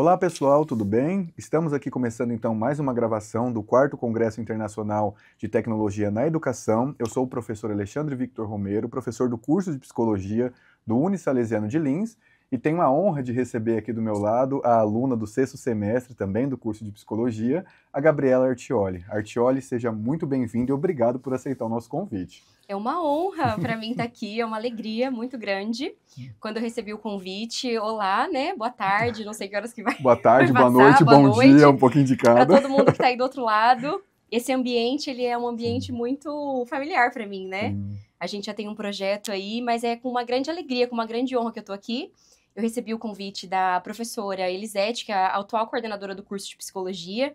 Olá pessoal, tudo bem? Estamos aqui começando então mais uma gravação do quarto Congresso Internacional de Tecnologia na Educação. Eu sou o professor Alexandre Victor Romero, professor do curso de Psicologia do Unisalesiano de Lins e tenho a honra de receber aqui do meu lado a aluna do sexto semestre, também do curso de Psicologia, a Gabriela Artioli. Artioli, seja muito bem-vinda e obrigado por aceitar o nosso convite. É uma honra para mim estar tá aqui, é uma alegria muito grande. Quando eu recebi o convite, olá, né? Boa tarde, não sei que horas que vai. Boa tarde, passar, boa noite, boa bom noite. dia, um pouquinho de cada. Para todo mundo que está aí do outro lado, esse ambiente ele é um ambiente muito familiar para mim, né? Sim. A gente já tem um projeto aí, mas é com uma grande alegria, com uma grande honra que eu estou aqui. Eu recebi o convite da professora Elisete, que é a atual coordenadora do curso de psicologia.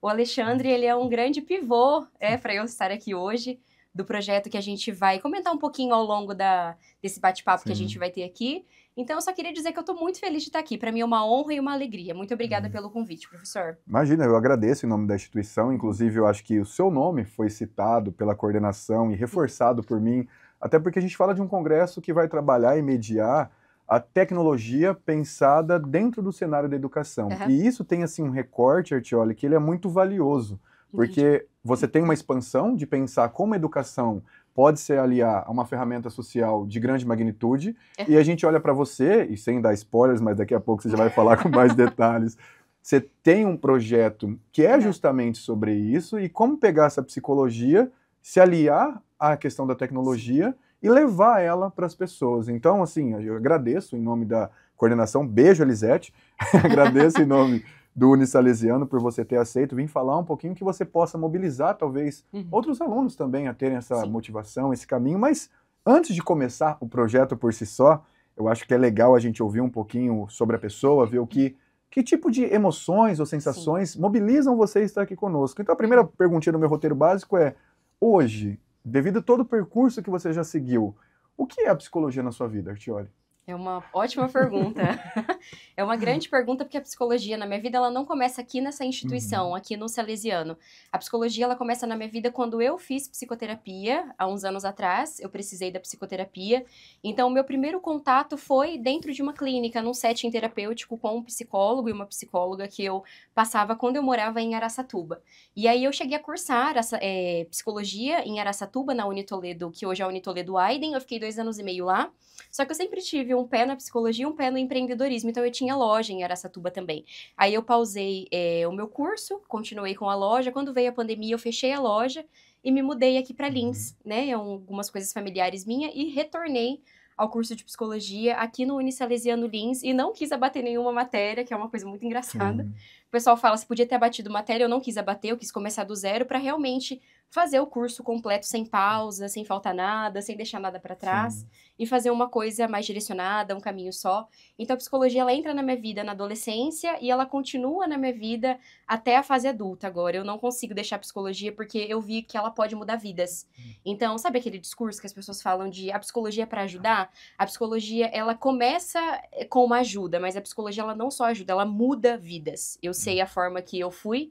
O Alexandre, ele é um grande pivô, é, para eu estar aqui hoje do projeto que a gente vai comentar um pouquinho ao longo da, desse bate-papo que a gente vai ter aqui. Então, eu só queria dizer que eu estou muito feliz de estar aqui. Para mim é uma honra e uma alegria. Muito obrigada uhum. pelo convite, professor. Imagina, eu agradeço em nome da instituição. Inclusive, eu acho que o seu nome foi citado pela coordenação e reforçado por mim, até porque a gente fala de um congresso que vai trabalhar e mediar a tecnologia pensada dentro do cenário da educação. Uhum. E isso tem assim um recorte, Artioli, que ele é muito valioso. Porque você tem uma expansão de pensar como a educação pode se aliar a uma ferramenta social de grande magnitude. É. E a gente olha para você, e sem dar spoilers, mas daqui a pouco você já vai falar com mais detalhes. Você tem um projeto que é, é justamente sobre isso e como pegar essa psicologia, se aliar à questão da tecnologia e levar ela para as pessoas. Então, assim, eu agradeço em nome da coordenação. Beijo, Elisete. agradeço em nome do Unisalesiano por você ter aceito, vim falar um pouquinho que você possa mobilizar, talvez, uhum. outros alunos também a terem essa Sim. motivação, esse caminho. Mas antes de começar o projeto por si só, eu acho que é legal a gente ouvir um pouquinho sobre a pessoa, ver o que. Que tipo de emoções ou sensações Sim. mobilizam você estar aqui conosco? Então, a primeira perguntinha do meu roteiro básico é: hoje, devido a todo o percurso que você já seguiu, o que é a psicologia na sua vida, Artioli? É uma ótima pergunta. é uma grande pergunta porque a psicologia na minha vida ela não começa aqui nessa instituição, uhum. aqui no Salesiano. A psicologia ela começa na minha vida quando eu fiz psicoterapia há uns anos atrás. Eu precisei da psicoterapia. Então meu primeiro contato foi dentro de uma clínica, num setting terapêutico com um psicólogo e uma psicóloga que eu passava quando eu morava em Araçatuba. E aí eu cheguei a cursar essa, é, psicologia em Araçatuba na Unitoledo, que hoje é a Unitoledo Aiden. Eu fiquei dois anos e meio lá. Só que eu sempre tive um um pé na psicologia e um pé no empreendedorismo. Então eu tinha loja em Aracatuba também. Aí eu pausei é, o meu curso, continuei com a loja. Quando veio a pandemia, eu fechei a loja e me mudei aqui para Lins, uhum. né? É algumas coisas familiares minhas e retornei ao curso de psicologia aqui no Unisalesiano Lins e não quis abater nenhuma matéria, que é uma coisa muito engraçada. Sim. O pessoal fala se podia ter abatido matéria, eu não quis abater, eu quis começar do zero para realmente fazer o curso completo sem pausa, sem faltar nada, sem deixar nada para trás Sim. e fazer uma coisa mais direcionada, um caminho só. Então a psicologia ela entra na minha vida na adolescência e ela continua na minha vida até a fase adulta agora. Eu não consigo deixar a psicologia porque eu vi que ela pode mudar vidas. Hum. Então, sabe aquele discurso que as pessoas falam de a psicologia é para ajudar? A psicologia ela começa eh, com uma ajuda, mas a psicologia ela não só ajuda, ela muda vidas. Eu sei hum. a forma que eu fui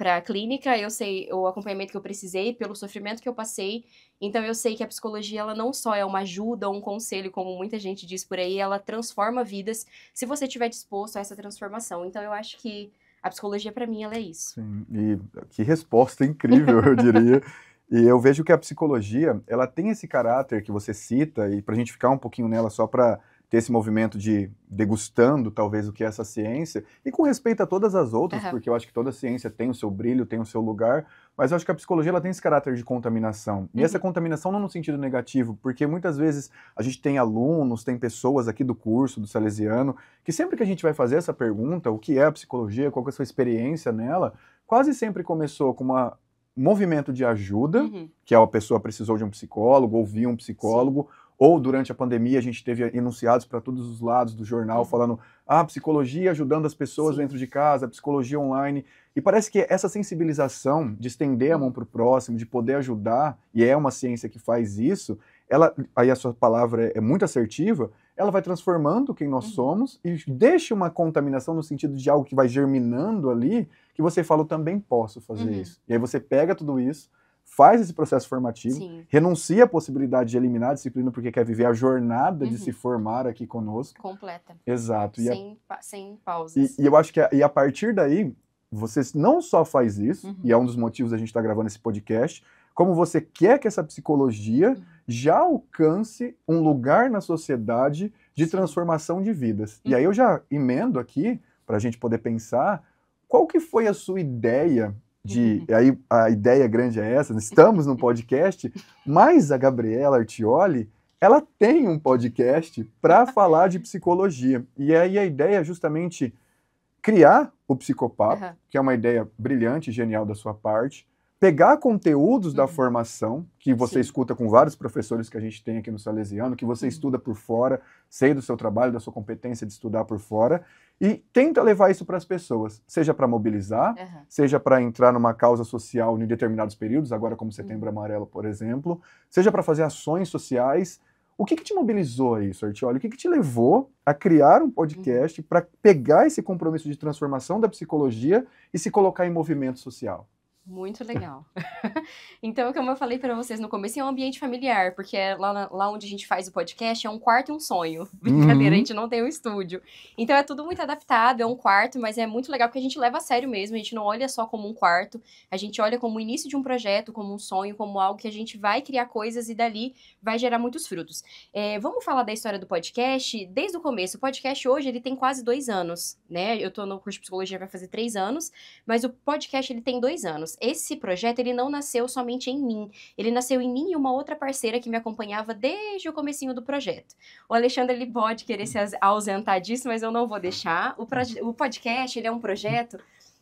para a clínica, eu sei o acompanhamento que eu precisei, pelo sofrimento que eu passei. Então eu sei que a psicologia ela não só é uma ajuda, um conselho, como muita gente diz por aí, ela transforma vidas se você estiver disposto a essa transformação. Então eu acho que a psicologia para mim ela é isso. Sim, e que resposta incrível, eu diria. e eu vejo que a psicologia, ela tem esse caráter que você cita e para a gente ficar um pouquinho nela só para ter esse movimento de degustando talvez o que é essa ciência e com respeito a todas as outras, uhum. porque eu acho que toda ciência tem o seu brilho, tem o seu lugar, mas eu acho que a psicologia ela tem esse caráter de contaminação. E uhum. essa contaminação não no sentido negativo, porque muitas vezes a gente tem alunos, tem pessoas aqui do curso do Salesiano, que sempre que a gente vai fazer essa pergunta, o que é a psicologia, qual é a sua experiência nela, quase sempre começou com uma movimento de ajuda, uhum. que é, a pessoa precisou de um psicólogo, ouviu um psicólogo, Sim ou durante a pandemia a gente teve enunciados para todos os lados do jornal uhum. falando ah, a psicologia ajudando as pessoas Sim. dentro de casa, a psicologia online. E parece que essa sensibilização de estender a mão uhum. para o próximo, de poder ajudar, e é uma ciência que faz isso, ela, aí a sua palavra é, é muito assertiva, ela vai transformando quem nós uhum. somos e deixa uma contaminação no sentido de algo que vai germinando ali, que você fala, eu também posso fazer uhum. isso. E aí você pega tudo isso, faz esse processo formativo, Sim. renuncia à possibilidade de eliminar a disciplina porque quer viver a jornada uhum. de se uhum. formar aqui conosco. Completa. Exato. E sem, a... pa sem pausas. E, e, eu acho que a, e a partir daí, você não só faz isso, uhum. e é um dos motivos da gente estar tá gravando esse podcast, como você quer que essa psicologia uhum. já alcance um lugar na sociedade de transformação de vidas. E aí eu uhum. já emendo aqui, para a gente poder pensar, qual que foi a sua ideia de. Uhum. aí a ideia grande é essa, né? estamos num podcast, mas a Gabriela Artioli ela tem um podcast para falar de psicologia. E aí a ideia é justamente criar o psicopapo, uhum. que é uma ideia brilhante, genial da sua parte, pegar conteúdos uhum. da formação, que você Sim. escuta com vários professores que a gente tem aqui no Salesiano, que você uhum. estuda por fora, sei do seu trabalho, da sua competência de estudar por fora, e tenta levar isso para as pessoas, seja para mobilizar, uhum. seja para entrar numa causa social em determinados períodos, agora como Setembro uhum. Amarelo, por exemplo, seja para fazer ações sociais. O que, que te mobilizou isso, Artioli? O que, que te levou a criar um podcast uhum. para pegar esse compromisso de transformação da psicologia e se colocar em movimento social? Muito legal. então, como eu falei para vocês no começo, é um ambiente familiar, porque é lá, lá onde a gente faz o podcast é um quarto e um sonho. Brincadeira, uhum. a gente não tem um estúdio. Então é tudo muito adaptado, é um quarto, mas é muito legal porque a gente leva a sério mesmo, a gente não olha só como um quarto, a gente olha como o início de um projeto, como um sonho, como algo que a gente vai criar coisas e dali vai gerar muitos frutos. É, vamos falar da história do podcast desde o começo. O podcast hoje ele tem quase dois anos, né? Eu tô no curso de psicologia vai fazer três anos, mas o podcast ele tem dois anos pessoas. Esse projeto ele não nasceu somente em mim, ele nasceu em mim e uma outra parceira que me acompanhava desde o comecinho do projeto. O Alexandre ele pode querer se ausentar disso, mas eu não vou deixar. O, o podcast ele é um projeto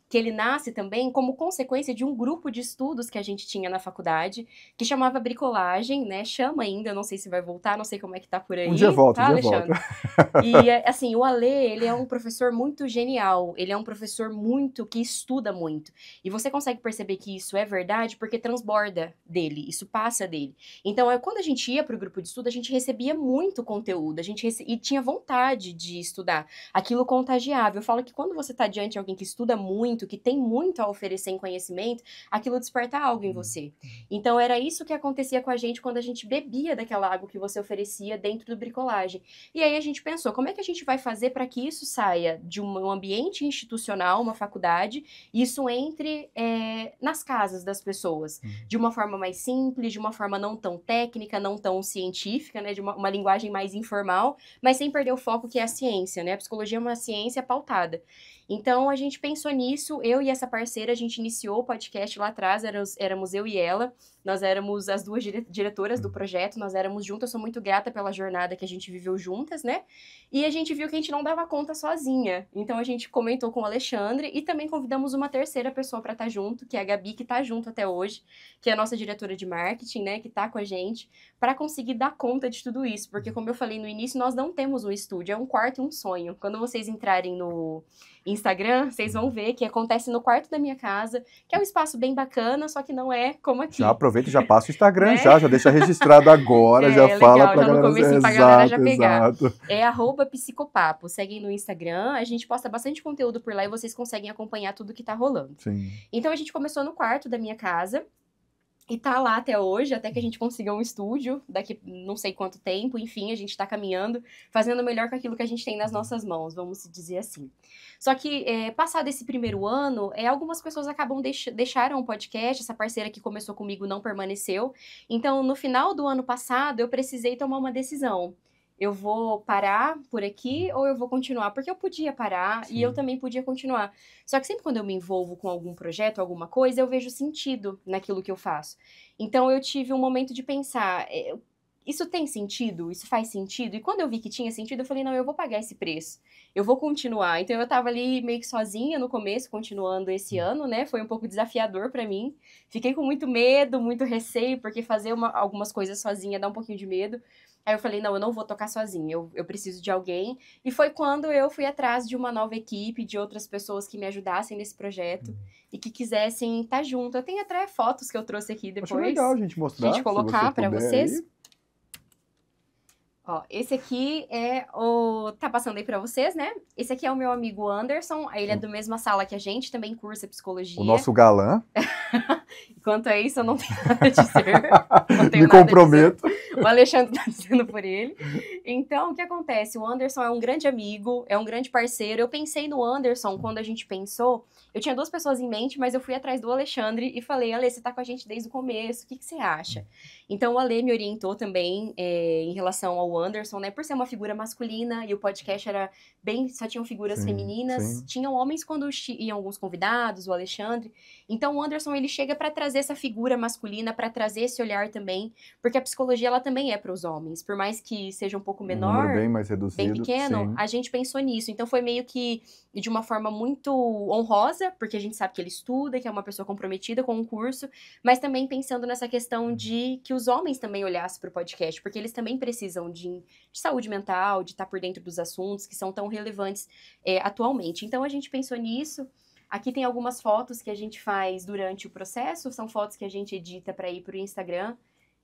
que ele nasce também como consequência de um grupo de estudos que a gente tinha na faculdade, que chamava bricolagem, né? Chama ainda, não sei se vai voltar, não sei como é que tá por aí. Um dia volta, tá, um dia volta. E eh, assim, o Ale, ele é um professor muito genial, ele é um professor muito que estuda muito. E você consegue perceber que isso é verdade porque transborda dele, isso passa dele. Então, é quando a gente ia para o grupo de estudo, a gente recebia muito conteúdo, a gente rece... e tinha vontade de estudar. Aquilo contagiava. Eu falo que quando você está diante de alguém que estuda muito, muito, que tem muito a oferecer em conhecimento, aquilo desperta algo em uhum. você. Então era isso que acontecia com a gente quando a gente bebia daquela água que você oferecia dentro do bricolagem. E aí a gente pensou, como é que a gente vai fazer para que isso saia de um ambiente institucional, uma faculdade, e isso entre é, nas casas das pessoas, uhum. de uma forma mais simples, de uma forma não tão técnica, não tão científica, né, de uma, uma linguagem mais informal, mas sem perder o foco que é a ciência, né? A psicologia é uma ciência pautada. Então a gente pensou nisso, eu e essa parceira, a gente iniciou o podcast lá atrás, éramos, éramos eu e ela. Nós éramos as duas dire diretoras do uhum. projeto, nós éramos juntas. Eu sou muito grata pela jornada que a gente viveu juntas, né? E a gente viu que a gente não dava conta sozinha. Então a gente comentou com o Alexandre e também convidamos uma terceira pessoa para estar tá junto, que é a Gabi, que está junto até hoje, que é a nossa diretora de marketing, né? Que está com a gente, para conseguir dar conta de tudo isso. Porque, como eu falei no início, nós não temos um estúdio, é um quarto e um sonho. Quando vocês entrarem no Instagram, vocês vão uhum. ver que acontece no quarto da minha casa, que é um espaço bem bacana, só que não é como aqui. Já aproveita aproveita e já passa o Instagram, né? já, já deixa registrado agora, é, já é fala legal, pra, já galera, começo, pra galera. Exato, já pegar. Exato. É arroba psicopapo. Seguem no Instagram, a gente posta bastante conteúdo por lá e vocês conseguem acompanhar tudo que tá rolando. Sim. Então a gente começou no quarto da minha casa. E tá lá até hoje, até que a gente consiga um estúdio, daqui não sei quanto tempo, enfim, a gente tá caminhando, fazendo melhor com aquilo que a gente tem nas nossas mãos, vamos dizer assim. Só que, é, passado esse primeiro ano, é, algumas pessoas acabam deix deixaram o podcast, essa parceira que começou comigo não permaneceu. Então, no final do ano passado, eu precisei tomar uma decisão eu vou parar por aqui uhum. ou eu vou continuar? Porque eu podia parar Sim. e eu também podia continuar. Só que sempre quando eu me envolvo com algum projeto, alguma coisa, eu vejo sentido naquilo que eu faço. Então eu tive um momento de pensar, é, isso tem sentido? Isso faz sentido? E quando eu vi que tinha sentido, eu falei, não, eu vou pagar esse preço. Eu vou continuar. Então eu tava ali meio que sozinha no começo, continuando esse uhum. ano, né? Foi um pouco desafiador para mim. Fiquei com muito medo, muito receio, porque fazer uma, algumas coisas sozinha dá um pouquinho de medo. Aí eu falei, não, eu não vou tocar sozinho. eu, eu preciso de alguém. E foi quando eu fui atrás de uma nova equipe, de outras pessoas que me ajudassem nesse projeto uhum. e que quisessem estar junto. Eu tenho até fotos que eu trouxe aqui depois. Acho legal a gente mostrar. A gente colocar você para vocês. Aí. Ó, esse aqui é o. Tá passando aí pra vocês, né? Esse aqui é o meu amigo Anderson. Ele é do mesma sala que a gente, também cursa psicologia. O nosso galã. Quanto a é isso, eu não tenho nada a dizer. Não tenho Me comprometo. O Alexandre está dizendo por ele. Então, o que acontece? O Anderson é um grande amigo, é um grande parceiro. Eu pensei no Anderson quando a gente pensou. Eu tinha duas pessoas em mente, mas eu fui atrás do Alexandre e falei: Ale, você está com a gente desde o começo, o que, que você acha? Então, o Ale me orientou também é, em relação ao Anderson, né? Por ser uma figura masculina e o podcast era bem. só tinham figuras sim, femininas. Sim. Tinham homens quando iam alguns convidados, o Alexandre. Então, o Anderson ele chega para para trazer essa figura masculina, para trazer esse olhar também, porque a psicologia ela também é para os homens, por mais que seja um pouco menor, um bem mais reduzido, bem pequeno, sim. a gente pensou nisso. Então foi meio que de uma forma muito honrosa, porque a gente sabe que ele estuda, que é uma pessoa comprometida com o um curso, mas também pensando nessa questão hum. de que os homens também olhassem para o podcast, porque eles também precisam de, de saúde mental, de estar tá por dentro dos assuntos que são tão relevantes é, atualmente. Então a gente pensou nisso. Aqui tem algumas fotos que a gente faz durante o processo, são fotos que a gente edita para ir para o Instagram.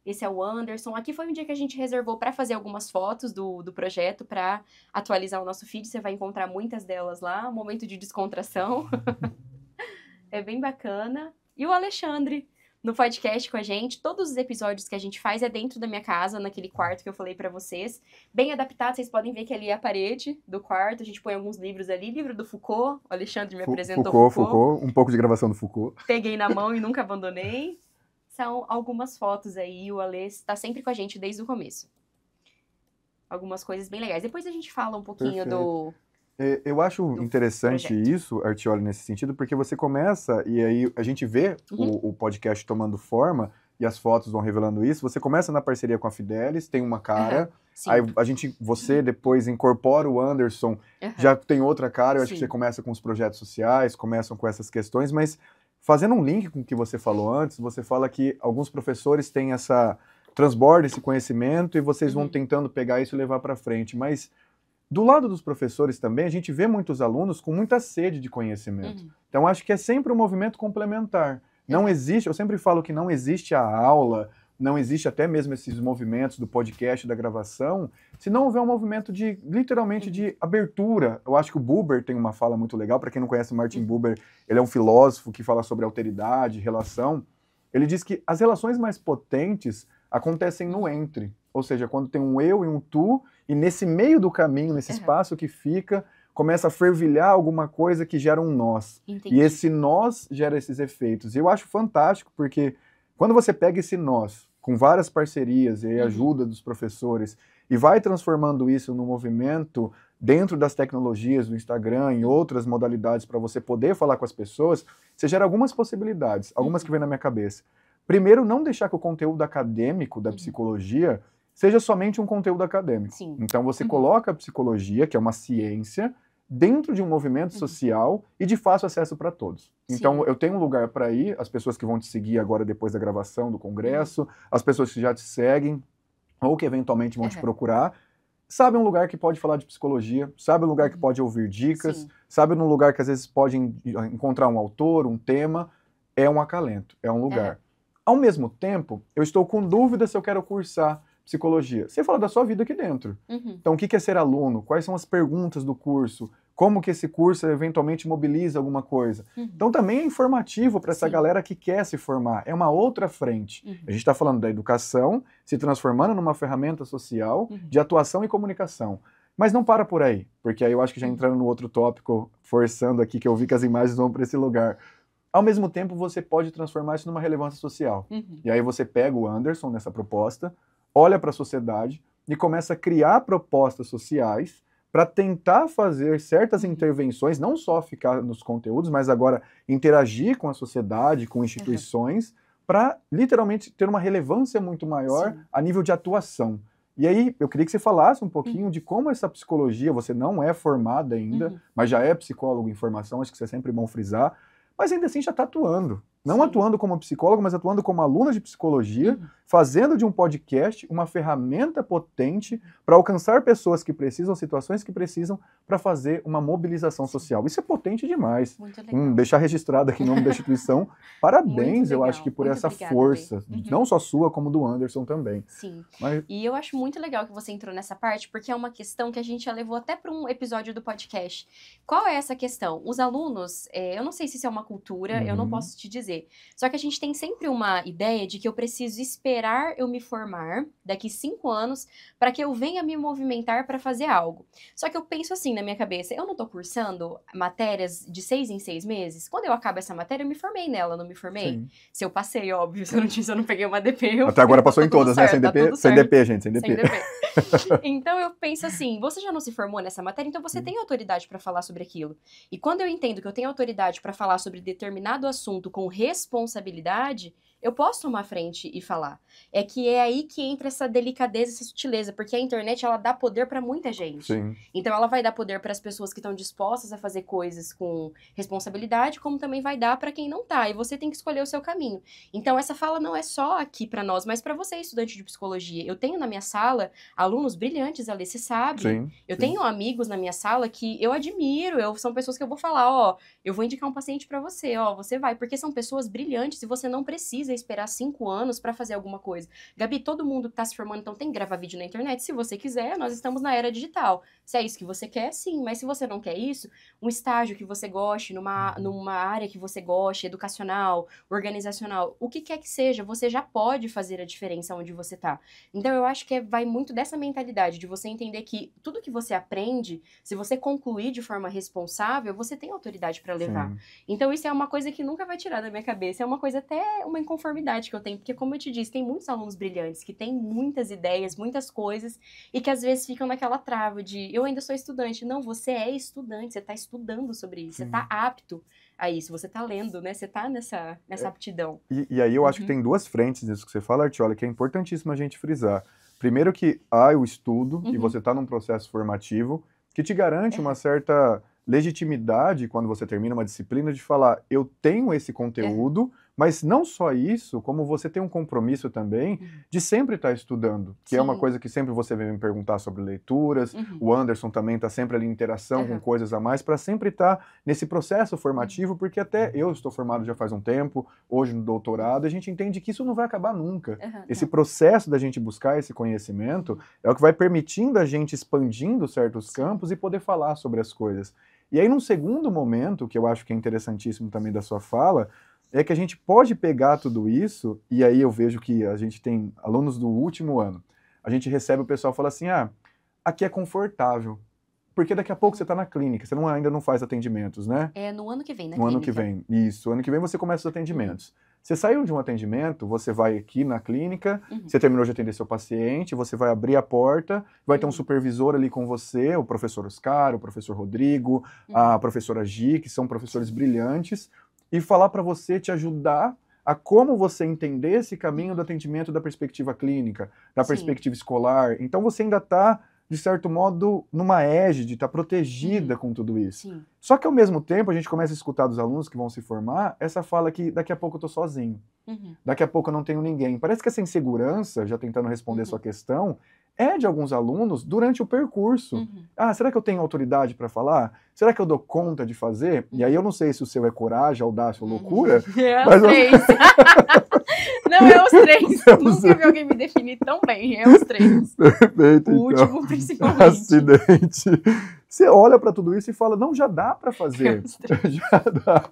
Esse é o Anderson. Aqui foi um dia que a gente reservou para fazer algumas fotos do, do projeto, para atualizar o nosso feed. Você vai encontrar muitas delas lá. Um momento de descontração. é bem bacana. E o Alexandre, no podcast com a gente. Todos os episódios que a gente faz é dentro da minha casa, naquele quarto que eu falei para vocês. Bem adaptado, vocês podem ver que ali é a parede do quarto. A gente põe alguns livros ali. Livro do Foucault, o Alexandre me apresentou Foucault. Foucault, Foucault, um pouco de gravação do Foucault. Peguei na mão e nunca abandonei. São algumas fotos aí, o Alê está sempre com a gente desde o começo. Algumas coisas bem legais. Depois a gente fala um pouquinho Perfeito. do é, eu acho interessante projeto. isso, Artioli, nesse sentido, porque você começa, e aí a gente vê uhum. o, o, podcast tomando forma, e as fotos vão revelando isso. Você começa na parceria com a Fidelis, tem uma cara, uhum. aí a gente, você depois incorpora o Anderson, uhum. já tem outra cara. Eu Sim. acho que você começa com os projetos sociais, começam com essas questões, mas fazendo um link com o que você falou antes, você fala que alguns professores têm essa transborda esse conhecimento e vocês vão uhum. tentando pegar isso e levar para frente, mas do lado dos professores também, a gente vê muitos alunos com muita sede de conhecimento. Uhum. Então, acho que é sempre um movimento complementar. Não é. existe, eu sempre falo que não existe a aula, não existe até mesmo esses movimentos do podcast, da gravação, se não houver um movimento de, literalmente, de uhum. abertura. Eu acho que o Buber tem uma fala muito legal, para quem não conhece Martin uhum. Buber, ele é um filósofo que fala sobre alteridade, relação. Ele diz que as relações mais potentes acontecem no uhum. entre, ou seja, quando tem um eu e um tu, e nesse meio do caminho, nesse uhum. espaço que fica, começa a fervilhar alguma coisa que gera um nós. Entendi. E esse nós gera esses efeitos. E eu acho fantástico, porque quando você pega esse nós, com várias parcerias e uhum. ajuda dos professores, e vai transformando isso num movimento dentro das tecnologias do Instagram, e outras modalidades para você poder falar com as pessoas, você gera algumas possibilidades, algumas uhum. que vêm na minha cabeça. Primeiro, não deixar que o conteúdo acadêmico da uhum. psicologia seja somente um conteúdo acadêmico. Sim. Então você uhum. coloca a psicologia, que é uma ciência, dentro de um movimento uhum. social e de fácil acesso para todos. Então, Sim. Então eu tenho um lugar para ir, as pessoas que vão te seguir agora depois da gravação do congresso, uhum. as pessoas que já te seguem ou que eventualmente vão te procurar, sabe um lugar que pode falar de psicologia, sabe um lugar que uhum. pode ouvir dicas, Sim. sabe um lugar que às vezes pode encontrar um autor, um tema, é um acalento, é um lugar. É. Ao mesmo tempo, eu estou com dúvida se eu quero cursar psicologia? Você fala da sua vida aqui dentro. Uhum. Então, o que é ser aluno? Quais são as perguntas do curso? Como que esse curso eventualmente mobiliza alguma coisa? Uhum. Então, também é informativo para essa galera que quer se formar. É uma outra frente. Uhum. A gente está falando da educação se transformando numa ferramenta social uhum. de atuação e comunicação. Mas não para por aí, porque aí eu acho que já uhum. entrando no outro tópico, forçando aqui, que eu vi que as imagens vão para esse lugar ao mesmo tempo você pode transformar isso numa relevância social. Uhum. E aí você pega o Anderson nessa proposta, olha para a sociedade e começa a criar propostas sociais para tentar fazer certas uhum. intervenções, não só ficar nos conteúdos, mas agora interagir com a sociedade, com instituições, uhum. para literalmente ter uma relevância muito maior Sim. a nível de atuação. E aí, eu queria que você falasse um pouquinho uhum. de como essa psicologia, você não é formada ainda, uhum. mas já é psicólogo em formação, acho que isso é sempre bom frisar, mas ainda assim já está atuando. Não Sim. atuando como psicólogo, mas atuando como aluna de psicologia, uhum. fazendo de um podcast uma ferramenta potente para alcançar pessoas que precisam, situações que precisam, para fazer uma mobilização social. Isso é potente demais. Muito hum, legal. Hum, deixar registrado aqui em nome da instituição. Parabéns, eu acho que por muito essa obrigada, força, uhum. não só sua, como do Anderson também. Sim. Mas... E eu acho muito legal que você entrou nessa parte, porque é uma questão que a gente já levou até para um episódio do podcast. Qual é essa questão? Os alunos, é, eu não sei se isso é uma cultura, uhum. eu não uhum. posso te dizer fazer. Só que a gente tem sempre uma ideia de que eu preciso esperar eu me formar daqui cinco anos para que eu venha me movimentar para fazer algo. Só que eu penso assim na minha cabeça: eu não estou cursando matérias de seis em seis meses? Quando eu acabo essa matéria, eu me formei nela, não me formei? Sim. Se eu passei, óbvio, se eu não, se eu não peguei uma DP. Eu Até agora passou em tá todas, certo, né? Sem DP, tá sem DP, gente, sem DP. Sem DP. então eu penso assim: você já não se formou nessa matéria, então você hum. tem autoridade para falar sobre aquilo. E quando eu entendo que eu tenho autoridade para falar sobre determinado assunto com responsabilidade eu posso tomar frente e falar. É que é aí que entra essa delicadeza, essa sutileza, porque a internet ela dá poder para muita gente. Sim. Então ela vai dar poder para as pessoas que estão dispostas a fazer coisas com responsabilidade, como também vai dar para quem não tá. E você tem que escolher o seu caminho. Então essa fala não é só aqui para nós, mas para você, estudante de psicologia. Eu tenho na minha sala alunos brilhantes, ali, você sabe. Sim, eu sim. tenho amigos na minha sala que eu admiro, eu são pessoas que eu vou falar, ó, eu vou indicar um paciente para você, ó, você vai, porque são pessoas brilhantes e você não precisa precisa esperar cinco anos para fazer alguma coisa. Gabi, todo mundo que está se formando, então tem que gravar vídeo na internet. Se você quiser, nós estamos na era digital. Se é isso que você quer, sim. Mas se você não quer isso, um estágio que você goste, numa, uhum. numa área que você goste, educacional, organizacional, o que quer que seja, você já pode fazer a diferença onde você está. Então, eu acho que é, vai muito dessa mentalidade, de você entender que tudo que você aprende, se você concluir de forma responsável, você tem autoridade para levar. Sim. Então, isso é uma coisa que nunca vai tirar da minha cabeça. É uma coisa até uma inconformidade que eu tenho, porque, como eu te disse, tem muitos alunos brilhantes que têm muitas ideias, muitas coisas, e que às vezes ficam naquela trava de eu ainda sou estudante. Não, você é estudante, você está estudando sobre isso, tá Sim. você está apto a isso, você está lendo, né? Você está nessa, nessa é, aptidão. E, e, aí eu acho uhum. que tem duas frentes nisso que você fala, Artiola, que é importantíssimo a gente frisar. Primeiro que há o estudo uhum. e você está num processo formativo que te garante é. uma certa legitimidade quando você termina uma disciplina de falar eu tenho esse é. conteúdo é. Mas não só isso, como você tem um compromisso também uhum. de sempre estar tá estudando, que Sim. é uma coisa que sempre você vem me perguntar sobre leituras. Uhum. O Anderson também está sempre ali em interação uhum. com coisas a mais, para sempre estar tá nesse processo formativo, uhum. porque até eu estou formado já faz um tempo, hoje no doutorado, a gente entende que isso não vai acabar nunca. Uhum. Esse processo da gente buscar esse conhecimento é o que vai permitindo a gente expandindo certos campos e poder falar sobre as coisas. E aí, num segundo momento, que eu acho que é interessantíssimo também da sua fala, é que a gente pode pegar tudo isso, e aí eu vejo que a gente tem alunos do último ano. A gente recebe o pessoal fala assim: ah, aqui é confortável. Porque daqui a pouco você está na clínica, você não, ainda não faz atendimentos, né? É no ano que vem, né? No clínica. ano que vem, isso. Ano que vem você começa os atendimentos. Você saiu de um atendimento, você vai aqui na clínica, uhum. você terminou de atender seu paciente, você vai abrir a porta, vai uhum. ter um uhum. supervisor ali com você, o professor Oscar, o professor Rodrigo, uhum. a professora Gi, que são professores brilhantes e falar para você, te ajudar a como você entender esse caminho do atendimento da perspectiva clínica, da Sim. perspectiva escolar. Então você ainda está, de certo modo, numa égide, está protegida Sim. com tudo isso. Sim. Só que ao mesmo tempo a gente começa a escutar dos alunos que vão se formar essa fala que daqui a pouco eu estou sozinho, uhum. daqui a pouco eu não tenho ninguém. Parece que essa insegurança, já tentando responder uhum. sua questão, é de alguns alunos durante o percurso. Uhum. Ah, será que eu tenho autoridade para falar? Será que eu dou conta de fazer? E aí eu não sei se o seu é coragem, audácia ou uhum. loucura. É mas os três. não, é os três. É Nunca os... vi alguém me definir tão bem. É os três. Perfeito. O então, último, principalmente. Acidente. Você olha para tudo isso e fala, não, já dá para fazer. É já dá.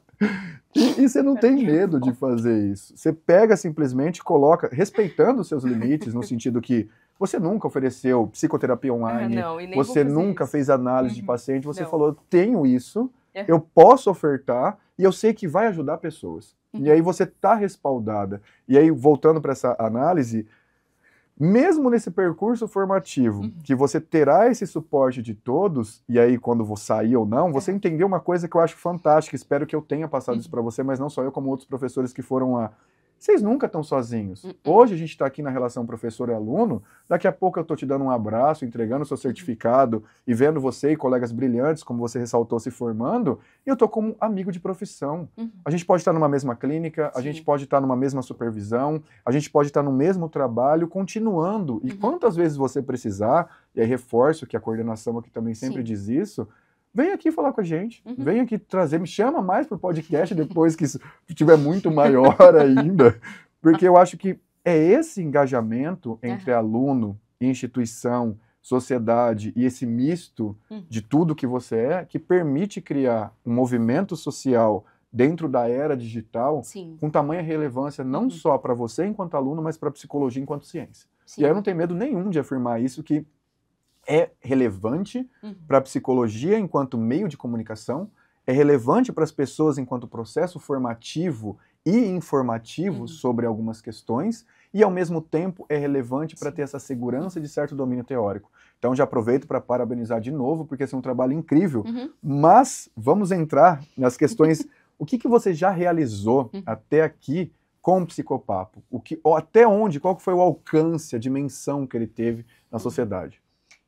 E, e, você não é tem é medo de fazer isso. Você pega simplesmente, coloca, respeitando os seus limites, no sentido que você nunca ofereceu psicoterapia ah, online, ah, não, você nunca isso. fez análise uhum. de paciente, você não. falou, eu tenho isso, é. eu posso ofertar e eu sei que vai ajudar pessoas. Uhum. E aí você está respaldada. E aí, voltando para essa análise, mesmo nesse percurso formativo, uhum. que você terá esse suporte de todos, e aí quando você sair ou não, você é. entendeu uma coisa que eu acho fantástica, espero que eu tenha passado uhum. isso para você, mas não só eu, como outros professores que foram lá. A vocês nunca estão sozinhos. Hum, hum. Hoje a gente está aqui na relação professor e aluno. Daqui a pouco eu estou te dando um abraço, entregando o seu certificado e vendo você e colegas brilhantes, como você ressaltou, se formando. E eu estou como amigo de profissão. Uhum. A gente pode estar tá numa mesma clínica, Sim. a gente pode estar tá numa mesma supervisão, a gente pode estar tá no mesmo trabalho, continuando. E uhum. quantas vezes você precisar, e aí reforço que a coordenação aqui também sempre Sim. diz isso, vem aqui falar com a gente, uhum. vem aqui trazer, me chama mais para o podcast depois que isso tiver muito maior ainda, porque eu acho que é esse engajamento entre uhum. aluno, instituição, sociedade e esse misto uhum. de tudo que você é que permite criar um movimento social dentro da era digital Sim. com tamanha relevância não uhum. só para você enquanto aluno, mas para a psicologia enquanto ciência. Sim. E aí eu não tenho medo nenhum de afirmar isso que é relevante uhum. para a psicologia enquanto meio de comunicação, é relevante para as pessoas enquanto processo formativo e informativo uhum. sobre algumas questões, e ao mesmo tempo é relevante para ter essa segurança de certo domínio teórico. Então já aproveito para parabenizar de novo, porque esse é um trabalho incrível, uhum. mas vamos entrar nas questões. o que, que você já realizou uhum. até aqui? com o psicopapo? O que, até onde, qual foi o alcance, a dimensão que ele teve na uhum. sociedade?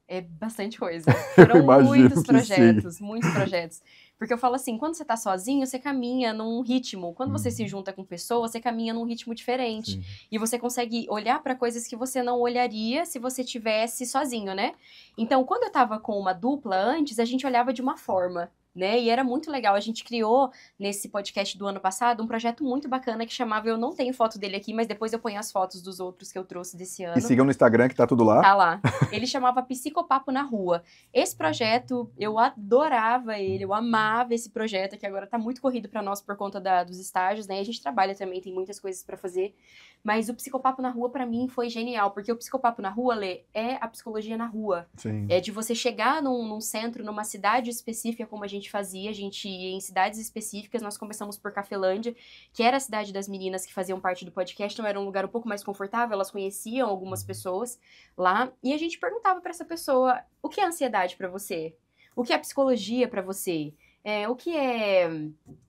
É bastante coisa. Foram muitos projetos, muitos projetos. Porque eu falo assim, quando você está sozinho, você caminha num ritmo. Quando você uhum. se junta com pessoas, você caminha num ritmo diferente. Sim. E você consegue olhar para coisas que você não olharia se você tivesse sozinho, né? Então, quando eu estava com uma dupla antes, a gente olhava de uma forma né? E era muito legal. A gente criou nesse podcast do ano passado um projeto muito bacana que chamava Eu Não Tenho Foto dele aqui, mas depois eu ponho as fotos dos outros que eu trouxe desse ano. E sigam no Instagram que tá tudo lá. Tá lá. ele chamava Psicopapo na Rua. Esse projeto, eu adorava ele, eu amava esse projeto, que agora tá muito corrido para nós por conta da, dos estágios, né? E a gente trabalha também, tem muitas coisas para fazer. Mas o Psicopapo na Rua, para mim, foi genial, porque o Psicopapo na Rua, Lê, é a psicologia na rua. Sim. É de você chegar num, num centro, numa cidade específica, como a gente gente fazia, a gente ia em cidades específicas, nós começamos por Cafelândia, que era a cidade das meninas que faziam parte do podcast, então era um lugar um pouco mais confortável, elas conheciam algumas uhum. pessoas lá, e a gente perguntava para essa pessoa: "O que é ansiedade para você? O que é psicologia para você?" é, o que é,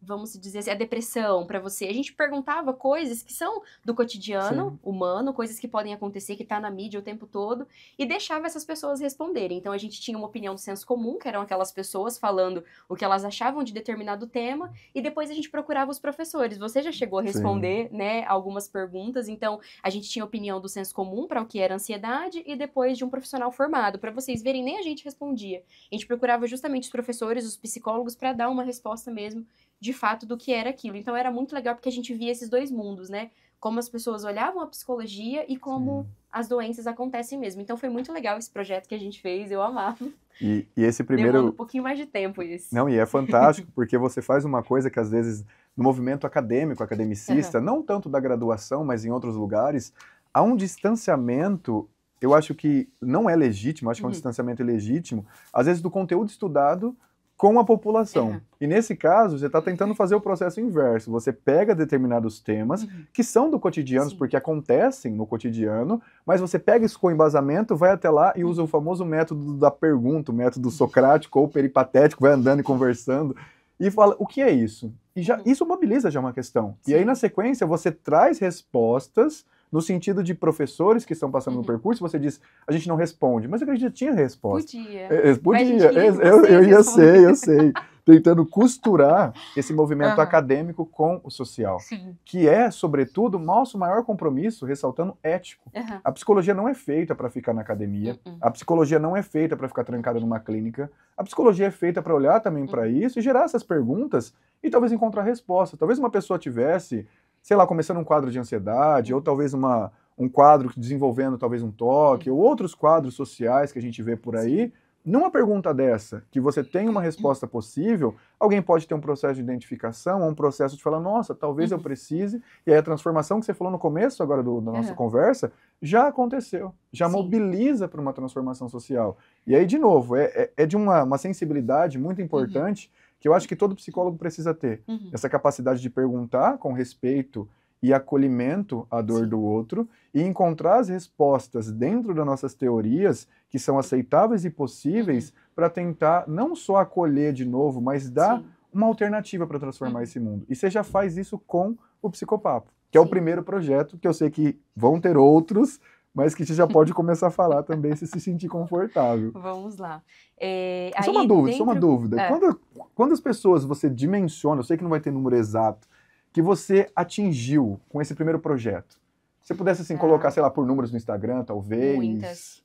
vamos dizer, assim, a depressão para você? A gente perguntava coisas que são do cotidiano Sim. humano, coisas que podem acontecer, que está na mídia o tempo todo, e deixava essas pessoas responderem. Então a gente tinha uma opinião do senso comum, que eram aquelas pessoas falando o que elas achavam de determinado tema, e depois a gente procurava os professores. Você já chegou a responder, Sim. né, algumas perguntas, então a gente tinha opinião do senso comum para o que era ansiedade e depois de um profissional formado. Para vocês verem, nem a gente respondia. A gente procurava justamente os professores, os psicólogos para dar uma resposta mesmo de fato do que era aquilo. Então era muito legal porque a gente via esses dois mundos, né? Como as pessoas olhavam a psicologia e como Sim. as doenças acontecem mesmo. Então foi muito legal esse projeto que a gente fez, eu amava. E, e esse primeiro. Demanda um pouquinho mais de tempo isso. Não, e é fantástico porque você faz uma coisa que às vezes no movimento acadêmico, academicista, uhum. não tanto da graduação, mas em outros lugares, há um distanciamento. Eu acho que não é legítimo, acho que é um uhum. distanciamento ilegítimo, às vezes do conteúdo estudado com a população. É. E nesse caso, você está tentando uhum. fazer o processo inverso. Você pega determinados temas uhum. que são do cotidiano, Sim. porque acontecem no cotidiano, mas você pega isso com embasamento, vai até lá e usa o uhum. famoso método da pergunta, o método socrático ou peripatético, vai andando e conversando e fala o que é isso. E já uhum. isso mobiliza já uma questão. Sim. E aí na sequência você traz respostas no sentido de professores que estão passando uhum. no percurso, você diz, a gente não responde. Mas eu acredito que tinha resposta. Podia. É, é podia. É, eu, eu ia sei, eu sei. Tentando costurar esse movimento uhum. acadêmico com o social. Sim. Que é, sobretudo, nosso maior compromisso, ressaltando, ético. É uhum. A psicologia não é feita para ficar na academia. A psicologia não é feita para ficar trancada numa clínica. A psicologia é feita para olhar também para uhum. isso e gerar essas perguntas e talvez encontrar resposta. Talvez uma pessoa tivesse sei lá, começando um quadro de ansiedade, ou talvez uma, um quadro desenvolvendo talvez um toque, ou outros quadros sociais que a gente vê por aí, numa pergunta dessa, que você tem uma resposta possível, alguém pode ter um processo de identificação, ou um processo de falar, nossa, talvez eu uhum. precise, e aí a transformação que você falou no começo agora do, da nossa uhum. conversa, já aconteceu, já Sim. mobiliza para uma transformação social. E aí, de novo, é, é, é de uma, uma sensibilidade muito uhum. importante, uhum que eu acho que todo psicólogo precisa ter. Uhum. Essa capacidade de perguntar com respeito e acolhimento à dor Sim. do outro e encontrar as respostas dentro das nossas teorias que são aceitáveis e possíveis uhum. para tentar não só acolher de novo, mas dar Sim. uma alternativa para transformar uhum. esse mundo. E você já faz isso com o Psicopapo, que Sim. é o primeiro projeto que eu sei que vão ter outros mas que a gente já pode começar a falar também se se sentir confortável. Vamos lá. É, só é uma dúvida, é dentro... só uma dúvida. É. Quando, quantas pessoas você dimensiona, eu sei que não vai ter número exato, que você atingiu com esse primeiro projeto? Se você pudesse, assim, ah. colocar, sei lá, por números no Instagram, talvez... Muitas.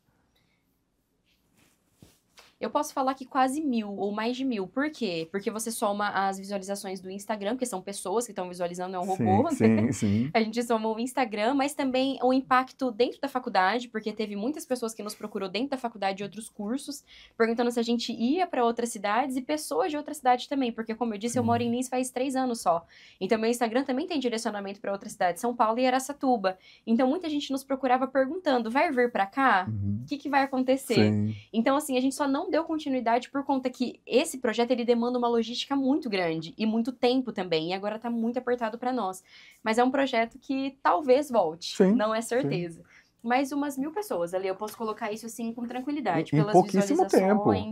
Eu posso falar que quase mil ou mais de mil. Por quê? Porque você soma as visualizações do Instagram, que são pessoas que estão visualizando, não é um sim, robô. Sim, né? sim. a gente soma o Instagram, mas também o impacto dentro da faculdade, porque teve muitas pessoas que nos procurou dentro da faculdade e outros cursos, perguntando se a gente ia para outras cidades e pessoas de outras cidades também, porque, como eu disse, eu moro em Lins faz três anos só. Então, meu Instagram também tem direcionamento para outras cidades, São Paulo e Aracatuba. Então, muita gente nos procurava perguntando: vai vir para cá? O uhum. que, que vai acontecer? Então, assim, a gente só não deu continuidade por conta que esse projeto ele demanda uma logística muito grande e muito tempo também, e agora está muito apertado para nós. Mas é um projeto que talvez volte, sim, não é certeza. Sim. Mas umas mil pessoas ali, eu posso colocar isso assim com tranquilidade, em pelas pouquíssimo tempo. E,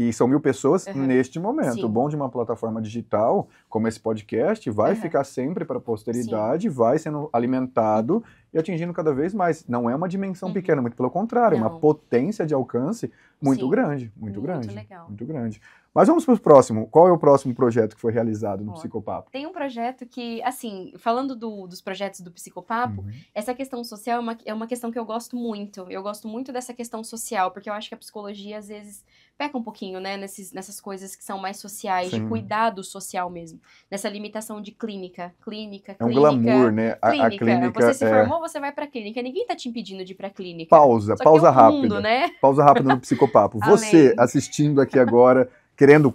e, e, são mil pessoas uhum. neste momento. Sim. O bom de uma plataforma digital, como esse podcast, vai uhum. ficar sempre para a posteridade, vai sendo alimentado e atingindo cada vez mais. Não é uma dimensão uhum. pequena, muito pelo contrário, é uma potência de alcance muito Sim. grande, muito, muito grande, legal. muito grande. Mas vamos para o próximo. Qual é o próximo projeto que foi realizado no Psicopapo? Tem um projeto que, assim, falando do, dos projetos do Psicopapo, uhum. essa questão social é uma, é uma questão que eu gosto muito. Eu gosto muito dessa questão social, porque eu acho que a psicologia, às vezes, peca um pouquinho, né, nesses, nessas coisas que são mais sociais, Sim. de cuidado social mesmo. Nessa limitação de clínica, clínica, clínica. É um glamour, né? A, clínica. A clínica você se é... formou, você vai para clínica. Ninguém tá te impedindo de ir para clínica. Pausa, pausa é um rápida. Mundo, né? Pausa rápida no Psicopapo. você, assistindo aqui agora querendo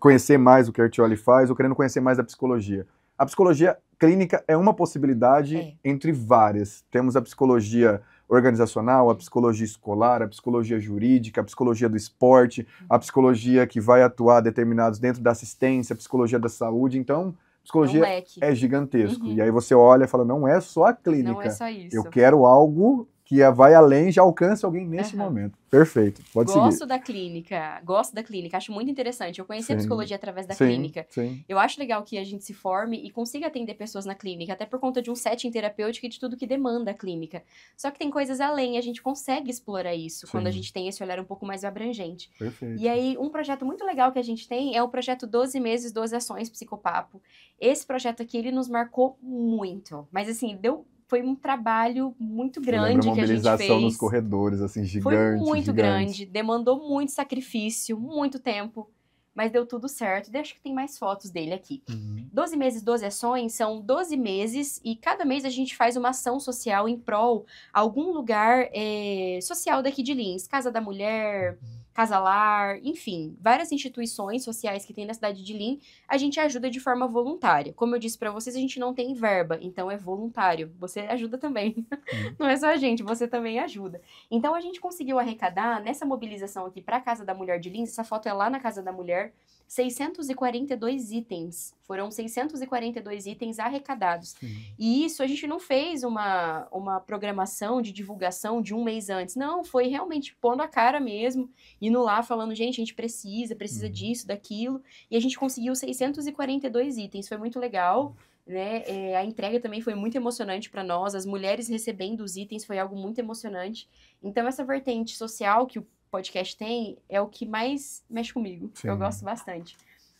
conhecer mais o que a Artioli faz ou querendo conhecer mais da psicologia. A psicologia clínica é uma possibilidade é. entre várias. Temos a psicologia organizacional, a psicologia escolar, a psicologia jurídica, a psicologia do esporte, a psicologia que vai atuar determinados dentro da assistência, a psicologia da saúde. Então, psicologia é, um é gigantesco. Uhum. E aí você olha e fala, não é só a clínica. Não é só isso. Eu quero algo que é, vai além, já alcança alguém nesse uhum. momento. Perfeito, pode gosto seguir. Gosto da clínica, gosto da clínica, acho muito interessante. Eu conheci sim. a psicologia através da sim, clínica. Sim. Eu acho legal que a gente se forme e consiga atender pessoas na clínica, até por conta de um setting terapêutico e de tudo que demanda a clínica. Só que tem coisas além, a gente consegue explorar isso quando a gente tem esse olhar um pouco mais abrangente. Perfeito. E aí, um projeto muito legal que a gente tem é o projeto 12 meses, 12 ações psicopapo. Esse projeto aqui, ele nos marcou muito. Mas assim, deu foi um trabalho muito grande que a gente fez. mobilização nos corredores, assim, gigante. Foi muito gigante. grande, demandou muito sacrifício, muito tempo, mas deu tudo certo. Acho que tem mais fotos dele aqui. Uhum. 12 meses, 12 ações são 12 meses e cada mês a gente faz uma ação social em prol algum lugar é, social daqui de Lins. Casa da Mulher... Uhum Casalar, enfim, várias instituições sociais que tem na cidade de Lin, a gente ajuda de forma voluntária. Como eu disse para vocês, a gente não tem verba, então é voluntário. Você ajuda também. Uhum. Não é só a gente, você também ajuda. Então a gente conseguiu arrecadar nessa mobilização aqui para a Casa da Mulher de Lin, essa foto é lá na Casa da Mulher, 642 itens. Foram 642 itens arrecadados. E isso a gente não fez uma, uma programação de divulgação de um mês antes. Não, foi realmente pondo a cara mesmo, indo lá falando, gente, a gente precisa, precisa uhum. disso, daquilo. E a gente conseguiu 642 itens. Foi muito legal. Né? É, a entrega também foi muito emocionante para nós, as mulheres recebendo os itens foi algo muito emocionante. Então, essa vertente social que o podcast tem é o que mais mexe comigo. Sim. Eu gosto bastante.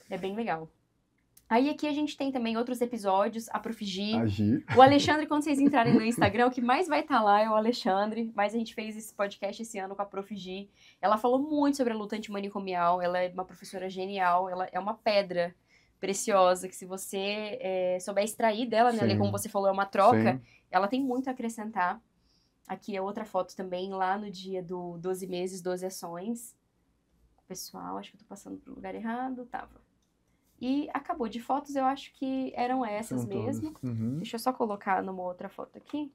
É bem legal. Aí aqui a gente tem também outros episódios, a Profigi. O Alexandre, quando vocês entrarem no Instagram, o que mais vai estar tá lá é o Alexandre, mas a gente fez esse podcast esse ano com a Profigi. Ela falou muito sobre a luta antimanicomial, ela é uma professora genial, ela é uma pedra preciosa, que se você é, souber extrair dela, né, como você falou, é uma troca, Sim. ela tem muito a acrescentar. Aqui é outra foto também, lá no dia do 12 meses, 12 ações. Pessoal, acho que eu tô passando pro lugar errado. Tava. E acabou. De fotos, eu acho que eram essas São mesmo. Uhum. Deixa eu só colocar numa outra foto aqui.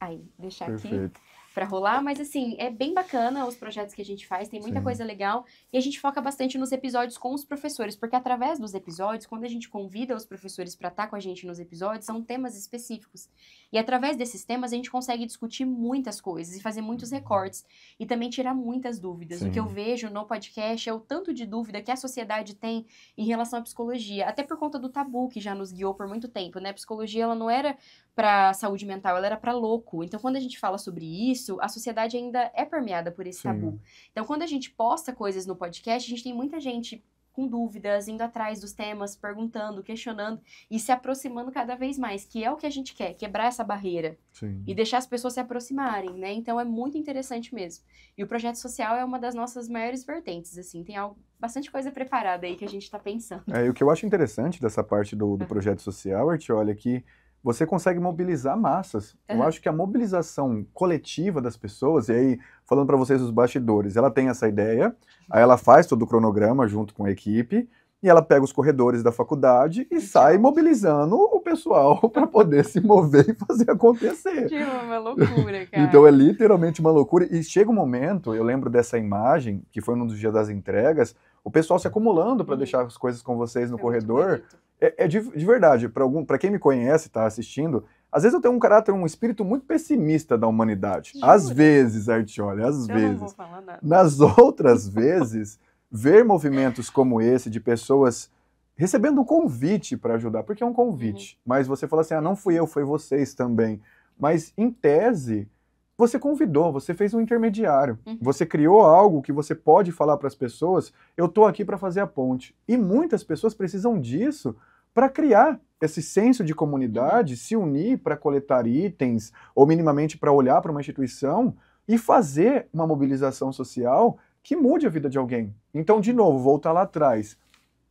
Aí, deixar Perfeito. aqui para rolar, mas assim, é bem bacana os projetos que a gente faz, tem muita Sim. coisa legal e a gente foca bastante nos episódios com os professores, porque através dos episódios, quando a gente convida os professores para estar tá com a gente nos episódios, são temas específicos. E através desses temas a gente consegue discutir muitas coisas e fazer muitos uhum. recortes e também tirar muitas dúvidas. Sim. O que eu vejo no podcast é o tanto de dúvida que a sociedade tem em relação à psicologia, até por conta do tabu que já nos guiou por muito tempo, né? A psicologia ela não era para saúde mental, ela era para louco. Então quando a gente fala sobre isso, a sociedade ainda é permeada por esse Sim. tabu. Então, quando a gente posta coisas no podcast, a gente tem muita gente com dúvidas, indo atrás dos temas, perguntando, questionando e se aproximando cada vez mais, que é o que a gente quer, quebrar essa barreira Sim. e deixar as pessoas se aproximarem, né? Então é muito interessante mesmo. E o projeto social é uma das nossas maiores vertentes, assim, tem algo, bastante coisa preparada aí que a gente está pensando. É, e o que eu acho interessante dessa parte do, do projeto social, gente olha é que você consegue mobilizar massas. Uhum. Eu acho que a mobilização coletiva das pessoas, e aí, falando para vocês os bastidores, ela tem essa ideia, aí ela faz todo o cronograma junto com a equipe, e ela pega os corredores da faculdade e sai é mobilizando o pessoal para poder se mover e fazer acontecer. Que uma loucura, então cara. Então é literalmente uma loucura. E chega um momento, eu lembro dessa imagem, que foi num dos dias das entregas, o pessoal se acumulando para uhum. deixar as coisas com vocês no é corredor. Muito é, é de, de, verdade, para quem me conhece, está assistindo, às vezes eu tenho um caráter, um espírito muito pessimista da humanidade. Jura? Às vezes, Artioli, às eu vezes. Não vou falar nada. Nas outras vezes, ver movimentos como esse de pessoas recebendo um convite para ajudar, porque é um convite, uhum. mas você fala assim: "Ah, não fui eu, foi vocês também". Mas em tese, você convidou, você fez um intermediário, uhum. você criou algo que você pode falar para as pessoas, eu estou aqui para fazer a ponte. E muitas pessoas precisam disso para criar esse senso de comunidade, uhum. se unir para coletar itens, ou minimamente para olhar para uma instituição e fazer uma mobilização social que mude a vida de alguém. Então, de novo, voltar lá atrás.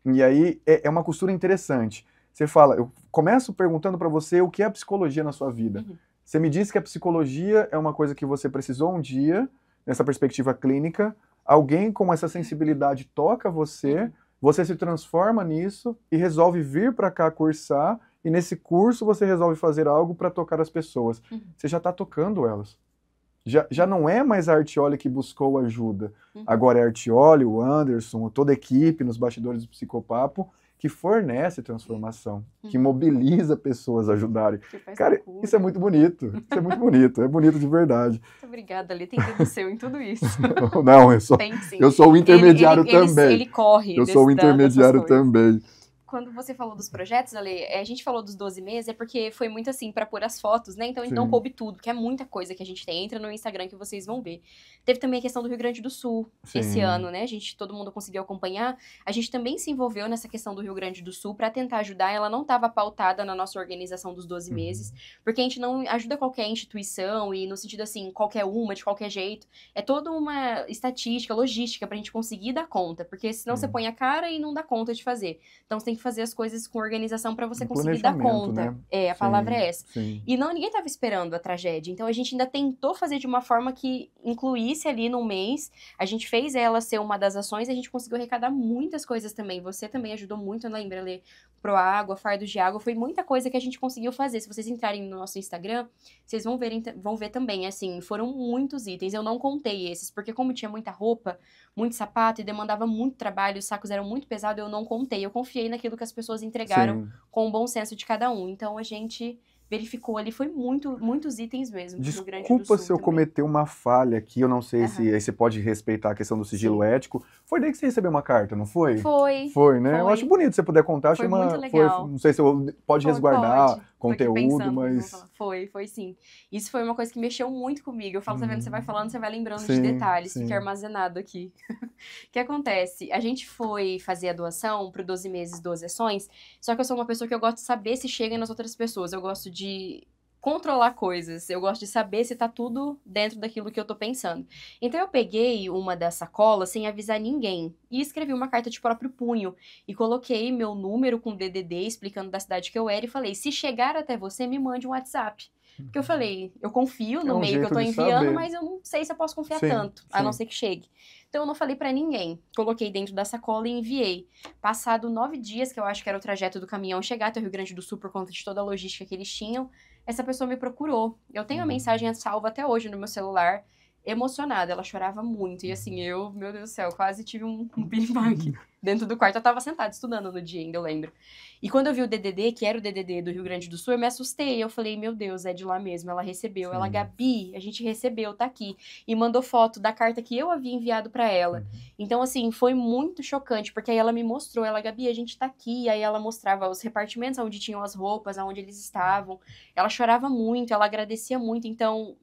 E aí é, é uma costura interessante. Você fala, eu começo perguntando para você o que é a psicologia na sua vida. Uhum. Você me disse que a psicologia é uma coisa que você precisou um dia, nessa perspectiva clínica, alguém com essa uhum. sensibilidade toca você, uhum. você se transforma nisso e resolve vir para cá cursar, e nesse curso você resolve fazer algo para tocar as pessoas. Uhum. Você já está tocando elas. Já, já não é mais a Artioli que buscou ajuda. Uhum. Agora é a Artioli, o Anderson, toda a equipe nos bastidores do Psicopapo que fornece transformação, que uhum. mobiliza pessoas a ajudarem. Cara, isso é muito bonito. Isso é muito bonito. É bonito de verdade. Muito obrigada, Lê. tem dedo seu em tudo isso. Não, eu sou, tem, eu sou o intermediário ele, ele, também. Ele, ele corre. Eu sou o intermediário também quando você falou dos projetos, Ale, é, a gente falou dos 12 meses, é porque foi muito assim para pôr as fotos, né? Então a gente não coube tudo, que é muita coisa que a gente tem. Entra no Instagram que vocês vão ver. Teve também a questão do Rio Grande do Sul Sim. esse ano, né? A gente, todo mundo conseguiu acompanhar. A gente também se envolveu nessa questão do Rio Grande do Sul para tentar ajudar. Ela não estava pautada na nossa organização dos 12 uhum. meses, porque a gente não ajuda qualquer instituição e no sentido assim, qualquer uma, de qualquer jeito. É toda uma estatística, logística pra gente conseguir dar conta, porque senão uhum. você põe a cara e não dá conta de fazer. Então você tem que fazer as coisas com organização para você conseguir dar conta. Né? É, a sim, palavra é essa. Sim. E não, ninguém estava esperando a tragédia. Então a gente ainda tentou fazer de uma forma que incluísse ali no mês. A gente fez ela ser uma das ações, a gente conseguiu arrecadar muitas coisas também. Você também ajudou muito, na né? Lê, pro água, fardos de água, foi muita coisa que a gente conseguiu fazer. Se vocês entrarem no nosso Instagram, vocês vão ver vão ver também, assim, foram muitos itens. Eu não contei esses, porque como tinha muita roupa, muito sapato e demandava muito trabalho, os sacos eram muito pesados, eu não contei. Eu confiei na, aquilo que as pessoas entregaram Sim. com o bom senso de cada um. Então a gente verificou ali, foi muito, muitos itens mesmo. Tipo, Desculpa se eu também. cometer uma falha aqui, eu não sei uhum. se aí você pode respeitar a questão do sigilo Sim. ético. Foi daí que você recebeu uma carta, não foi? Foi. Foi, né? Foi. Eu acho bonito se você puder contar. Foi uma, muito legal. Foi, não sei se eu pode resguardar. Pode conteúdo, né, mas. Foi, foi sim. Isso foi uma coisa que mexeu muito comigo. Eu falo, hum. tá vendo? Você vai uhum. falando, você vai lembrando sim, de detalhes, sim. fica armazenado aqui. O que acontece? A gente foi fazer a doação pro 12 meses, 12 ações, só que eu sou uma pessoa que eu gosto de saber se chega nas outras pessoas. Eu gosto de controlar coisas, eu gosto de saber se tá tudo dentro daquilo que eu tô pensando. Então eu peguei uma das sacolas sem avisar ninguém e escrevi uma carta de próprio punho e coloquei meu número com DDD explicando da cidade que eu era e falei: "Se chegar até você, me mande um WhatsApp". Porque eu uhum. falei, eu confio é no é um meio que eu tô enviando, mas eu não sei se eu posso confiar sim, tanto, sim. a não ser que chegue. Então eu não falei para ninguém. Coloquei dentro da sacola e enviei. Passado nove dias, que eu acho que era o trajeto do caminhão chegar até o Rio Grande do Sul por conta de toda a logística que eles tinham, essa pessoa me procurou. Eu tenho a uhum. mensagem salva até hoje no meu celular, emocionada. Ela chorava muito. E assim, eu, meu Deus do céu, quase tive um, um piripaque. dentro do quarto, eu tava sentada estudando no dia ainda, eu lembro. E quando eu vi o DDD, que era o DDD do Rio Grande do Sul, eu me assustei. Eu falei, meu Deus, é de lá mesmo. Ela recebeu. Sim. Ela, Gabi, a gente recebeu, tá aqui. E mandou foto da carta que eu havia enviado para ela. Uhum. Então, assim, foi muito chocante, porque aí ela me mostrou. Ela, Gabi, a gente tá aqui. E aí ela mostrava os repartimentos onde tinham as roupas, aonde eles estavam. Ela chorava muito, ela agradecia muito. Então,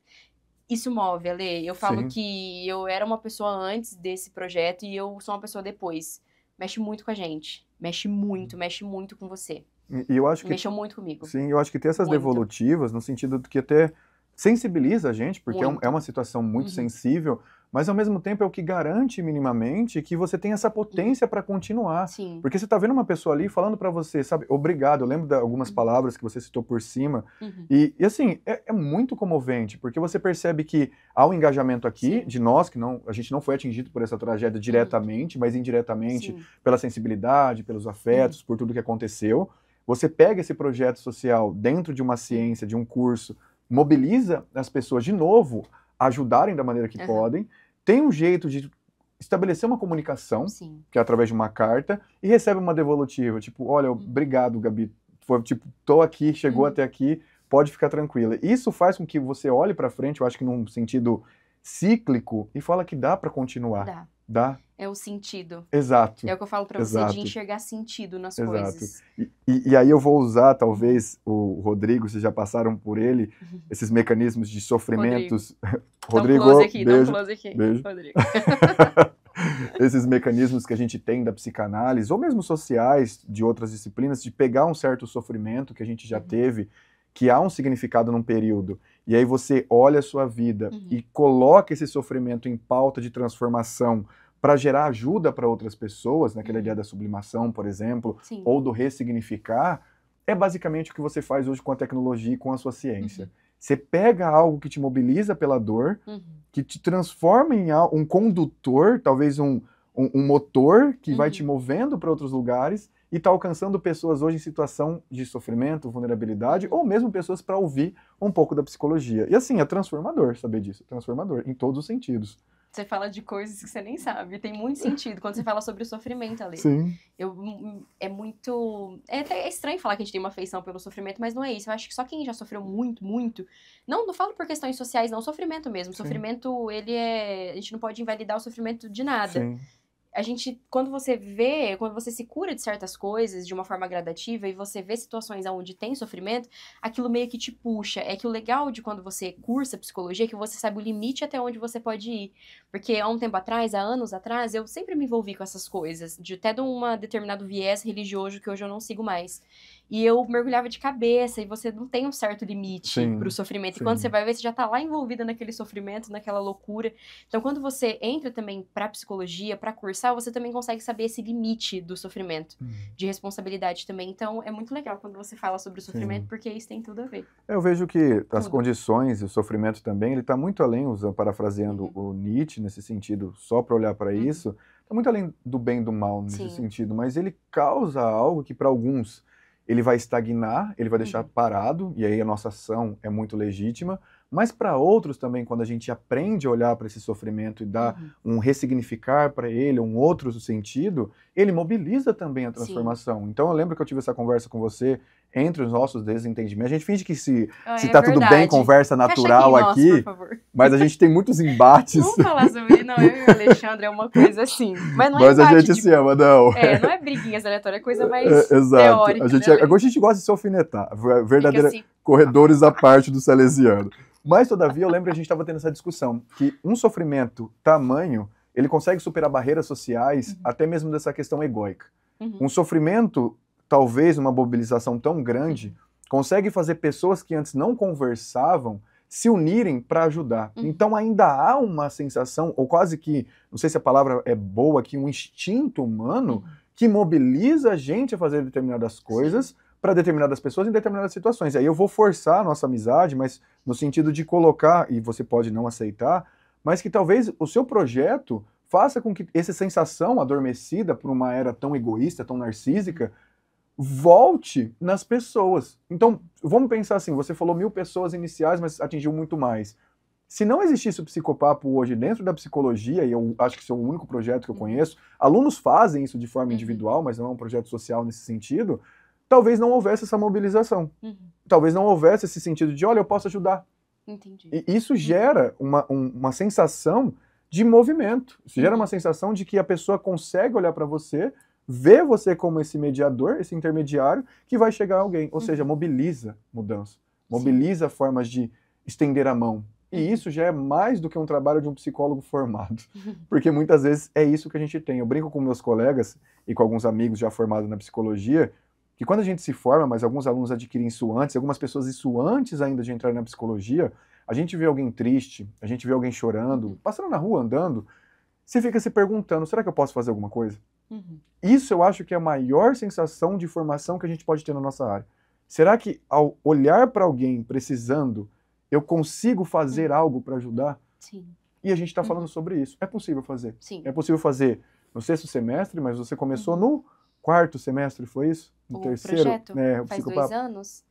isso move, Ale. Eu falo Sim. que eu era uma pessoa antes desse projeto e eu sou uma pessoa depois mexe muito com a gente. Mexe muito, hum. mexe muito com você. E eu acho que mexeu muito comigo. Sim, eu acho que ter essas muito. devolutivas no sentido de que até sensibiliza a gente, porque é, um, é, uma situação muito uhum. sensível mas ao mesmo tempo é o que garante minimamente que você tem essa potência para continuar. Sim. Porque você está vendo uma pessoa ali falando para você, sabe, obrigado. Eu lembro de algumas uhum. palavras que você citou por cima. Uhum. E, e, assim, é, é, muito comovente, porque você percebe que há um engajamento aqui Sim. de nós, que não, a gente não foi atingido por essa tragédia uhum. diretamente, uhum. mas indiretamente, Sim. pela sensibilidade, pelos afetos, uhum. por tudo que aconteceu. Você pega esse projeto social dentro de uma ciência, de um curso, mobiliza as pessoas de novo ajudarem da maneira que uhum. podem tem um jeito de estabelecer uma comunicação, Sim. que é através de uma carta, e recebe uma devolutiva, tipo, olha, uhum. obrigado, Gabi, foi tipo, tô aqui, chegou uhum. até aqui, pode ficar tranquila. Isso faz com que você olhe para frente, eu acho que num sentido cíclico, e fala que dá para continuar. Dá. Dá. É o sentido. Exato. É o que eu falo para você de enxergar sentido nas Exato. coisas. E, e, e, aí eu vou usar, talvez, o Rodrigo, vocês já passaram por ele, esses mecanismos de sofrimentos. Rodrigo, Rodrigo close aqui, beijo, close aqui. Beijo. Rodrigo. esses mecanismos que a gente tem da psicanálise, ou mesmo sociais de outras disciplinas, de pegar um certo sofrimento que a gente já uhum. teve, que há um significado num período, e aí você olha a sua vida uhum. e coloca esse sofrimento em pauta de transformação para gerar ajuda para outras pessoas, naquela uhum. ideia da sublimação, por exemplo, Sim. ou do ressignificar, é basicamente o que você faz hoje com a tecnologia e com a sua ciência. Uhum. Você pega algo que te mobiliza pela dor, uhum. que te transforma em um condutor, talvez um, um, um motor que uhum. vai te uhum. movendo para outros lugares e está alcançando pessoas hoje em situação de sofrimento, vulnerabilidade, ou mesmo pessoas para ouvir um pouco da psicologia. E assim, é transformador saber disso, é transformador em todos os sentidos você fala de coisas que você nem sabe. Tem muito sentido quando você fala sobre o sofrimento ali. Sim. Eu, hum, é muito. É até é estranho falar que a gente tem uma afeição pelo sofrimento, mas não é isso. Eu acho que só quem já sofreu muito, muito. Não, não falo por questões sociais, não. Sofrimento mesmo. Sim. Sofrimento, ele é. A gente não pode invalidar o sofrimento de nada. Sim a gente, quando você vê, quando você se cura de certas coisas de uma forma gradativa e você vê situações onde tem sofrimento, aquilo meio que te puxa. É que o legal de quando você cursa psicologia é que você sabe o limite até onde você pode ir. Porque há um tempo atrás, há anos atrás, eu sempre me envolvi com essas coisas, de até de um determinado viés religioso que hoje eu não sigo mais. E eu mergulhava de cabeça, e você não tem um certo limite para o sofrimento. Sim. E quando você vai ver, você já está lá envolvida naquele sofrimento, naquela loucura. Então, quando você entra também para psicologia, para cursar, você também consegue saber esse limite do sofrimento, hum. de responsabilidade também. Então, é muito legal quando você fala sobre o sofrimento, Sim. porque isso tem tudo a ver. É, eu vejo que tudo. as condições e o sofrimento também, ele está muito além, usando, parafraseando uhum. o Nietzsche nesse sentido, só para olhar para uhum. isso, está muito além do bem e do mal nesse Sim. sentido, mas ele causa algo que para alguns ele vai estagnar, ele vai deixar uhum. parado, e aí a nossa ação é muito legítima, mas para outros também, quando a gente aprende a olhar para esse sofrimento e dá uhum. um ressignificar para ele, um outro sentido, ele mobiliza também a transformação. Sim. Então eu lembro que eu tive essa conversa com você entre os nossos desentendimentos. A gente finge que se, ah, se é tá verdade. tudo bem, conversa natural aqui, aqui nós, mas a gente tem muitos embates. Vamos falar sobre não, eu e o Alexandre é uma coisa assim. Mas não é Mas embate, a gente tipo, se ama, não. É, não é briguinhas aleatórias, é coisa mais é, exato. teórica. A gente, né? É, agora a gente gosta de se alfinetar, verdadeira assim, corredores à parte do Salesiano. Mas, todavia, eu lembro que a gente estava tendo essa discussão, que um sofrimento tamanho, ele consegue superar barreiras sociais, uhum. até mesmo dessa questão egoica. Uhum. Um sofrimento talvez uma mobilização tão grande, uhum. consegue fazer pessoas que antes não conversavam se unirem para ajudar. Uhum. Então ainda há uma sensação, ou quase que, não sei se a palavra é boa aqui, um instinto humano uhum. que mobiliza a gente a fazer determinadas coisas para determinadas pessoas em determinadas situações. E aí eu vou forçar a nossa amizade, mas no sentido de colocar, e você pode não aceitar, mas que talvez o seu projeto faça com que essa sensação adormecida por uma era tão egoísta, tão narcísica, uhum volte nas pessoas. Então, vamos pensar assim: você falou mil pessoas iniciais, mas atingiu muito mais. Se não existisse o psicopapo hoje dentro da psicologia, e eu acho que isso é o único projeto que eu uhum. conheço, alunos fazem isso de forma uhum. individual, mas não é um projeto social nesse sentido, talvez não houvesse essa mobilização. Uhum. Talvez não houvesse esse sentido de, olha, eu posso ajudar. Entendi. E isso uhum. gera uma, um, uma sensação de movimento. Isso gera uma sensação de que a pessoa consegue olhar para você vê você como esse mediador, esse intermediário, que vai chegar a alguém. Ou uhum. seja, mobiliza mudança, mobiliza Sim. formas de estender a mão. E uhum. isso já é mais do que um trabalho de um psicólogo formado. Porque muitas vezes é isso que a gente tem. Eu brinco com meus colegas e com alguns amigos já formados na psicologia, que quando a gente se forma, mas alguns alunos adquirem isso antes, algumas pessoas isso antes ainda de entrar na psicologia, a gente vê alguém triste, a gente vê alguém chorando, uhum. passando na rua, andando, você fica se perguntando, será que eu posso fazer alguma coisa? Uhum. Isso eu acho que é a maior sensação de formação que a gente pode ter na nossa área. Será que ao olhar para alguém precisando, eu consigo fazer uhum. algo para ajudar? Sim. E a gente está uhum. falando uhum. sobre isso. É possível fazer. Sim. É possível fazer no sexto semestre, mas você começou uhum. no quarto semestre, foi isso? No o terceiro? Projeto né, o faz dois anos?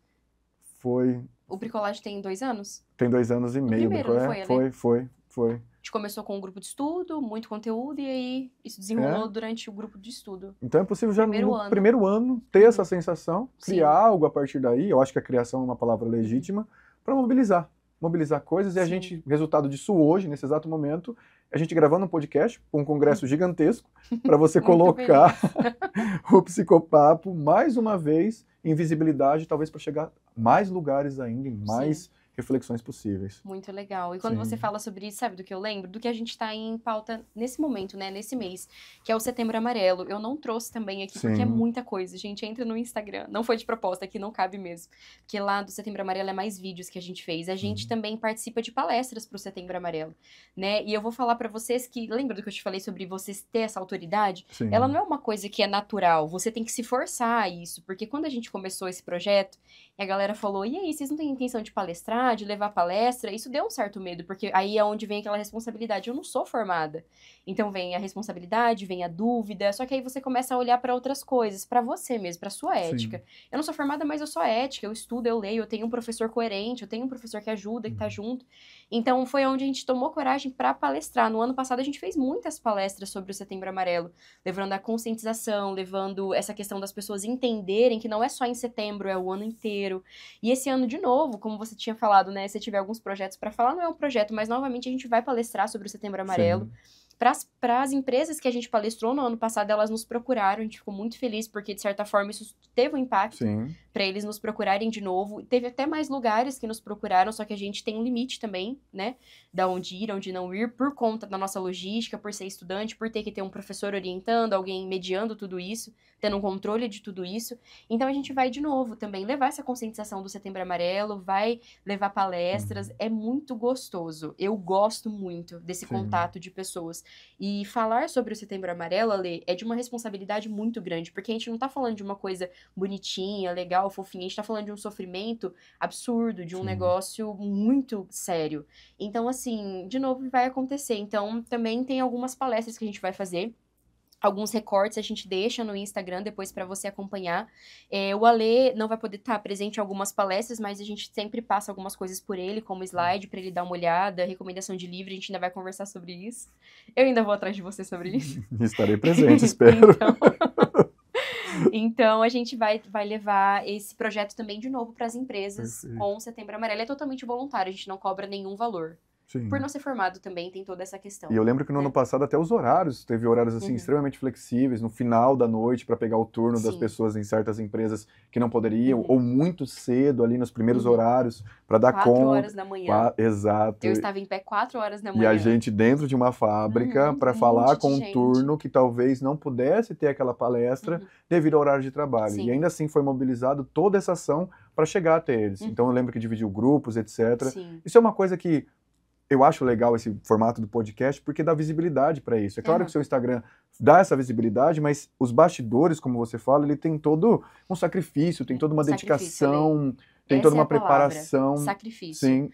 Foi. O bricolagem tem dois anos? Tem dois anos e meio. O primeiro, é. foi, né? foi, foi, foi. A gente começou com um grupo de estudo, muito conteúdo, e aí isso desenrolou é. durante o grupo de estudo. Então é possível já primeiro no ano. primeiro ano ter essa uhum. sensação, criar Sim. algo a partir daí, eu acho que a criação é uma palavra uhum. legítima, para mobilizar. Mobilizar coisas Sim. e a gente, resultado disso hoje, nesse exato momento, é a gente gravando um podcast, um congresso gigantesco, para você colocar o psicopapo mais uma vez em visibilidade, talvez para chegar a mais lugares ainda, em mais Sim reflexões possíveis. Muito legal. E quando Sim. você fala sobre isso, sabe do que eu lembro? Do que a gente está em pauta nesse momento, né? Nesse mês, que é o Setembro Amarelo. Eu não trouxe também aqui, Sim. porque é muita coisa. Gente, entra no Instagram. Não foi de proposta, aqui não cabe mesmo. Porque lá do Setembro Amarelo é mais vídeos que a gente fez. A gente uhum. também participa de palestras para o Setembro Amarelo, né? E eu vou falar para vocês que, lembra do que eu te falei sobre vocês ter essa autoridade? Sim. Ela não é uma coisa que é natural. Você tem que se forçar a isso. Porque quando a gente começou esse projeto, a galera falou, e aí, vocês não têm intenção de palestrar? ensinar, de levar palestra, isso deu um certo medo, porque aí é onde vem aquela responsabilidade. Eu não sou formada. Então vem a responsabilidade, vem a dúvida, só que aí você começa a olhar para outras coisas, para você mesmo, para sua ética. Sim. Eu não sou formada, mas eu sou ética, eu estudo, eu leio, eu tenho um professor coerente, eu tenho um professor que ajuda, que tá uhum. junto. Então foi onde a gente tomou coragem para palestrar. No ano passado a gente fez muitas palestras sobre o Setembro Amarelo, levando a conscientização, levando essa questão das pessoas entenderem que não é só em setembro, é o ano inteiro. E esse ano de novo, como você tinha falado, falado, né? Se tiver alguns projetos para falar, não é um projeto, mas novamente a gente vai palestrar sobre o Setembro Amarelo. Para as empresas que a gente palestrou no ano passado, elas nos procuraram, a gente ficou muito feliz, porque de certa forma isso teve um impacto. Sim para eles nos procurarem de novo. Teve até mais lugares que nos procuraram, só que a gente tem um limite também, né? Da onde ir, onde não ir, por conta da nossa logística, por ser estudante, por ter que ter um professor orientando, alguém mediando tudo isso, tendo um controle de tudo isso. Então a gente vai de novo também levar essa conscientização do Setembro Amarelo, vai levar palestras, uhum. é muito gostoso. Eu gosto muito desse Sim. contato de pessoas. E falar sobre o Setembro Amarelo, Ale, é de uma responsabilidade muito grande, porque a gente não tá falando de uma coisa bonitinha, legal, legal, fofinha. A gente tá falando de um sofrimento absurdo, de um Sim. negócio muito sério. Então, assim, de novo, vai acontecer. Então, também tem algumas palestras que a gente vai fazer alguns recortes a gente deixa no Instagram depois para você acompanhar. É, o Ale não vai poder estar tá presente em algumas palestras, mas a gente sempre passa algumas coisas por ele, como slide para ele dar uma olhada, recomendação de livro, a gente ainda vai conversar sobre isso. Eu ainda vou atrás de você sobre isso. Estarei presente, espero. então... Então a gente vai, vai levar esse projeto também de novo para as empresas Perfeito. com Setembro Amarelo. É totalmente voluntário, a gente não cobra nenhum valor. Sim. por não ser formado também tem toda essa questão. E eu lembro que no ano é. passado até os horários, teve horários assim uhum. extremamente flexíveis no final da noite para pegar o turno Sim. das pessoas em certas empresas que não poderiam uhum. ou muito cedo ali nos primeiros uhum. horários para dar quatro conta. Quatro horas da manhã. Quatro, exato. Eu estava em pé quatro horas da manhã. E a gente dentro de uma fábrica uhum, para um falar com um turno que talvez não pudesse ter aquela palestra uhum. devido ao horário de trabalho. Sim. E ainda assim foi mobilizado toda essa ação para chegar até eles. Uhum. Então eu lembro que dividiu grupos, etc. Sim. Isso é uma coisa que eu acho legal esse formato do podcast porque dá visibilidade para isso. É claro uhum. que o seu Instagram dá essa visibilidade, mas os bastidores, como você fala, ele tem todo um sacrifício, tem toda uma dedicação, tem essa toda é uma é preparação. Sacrifício. Sim.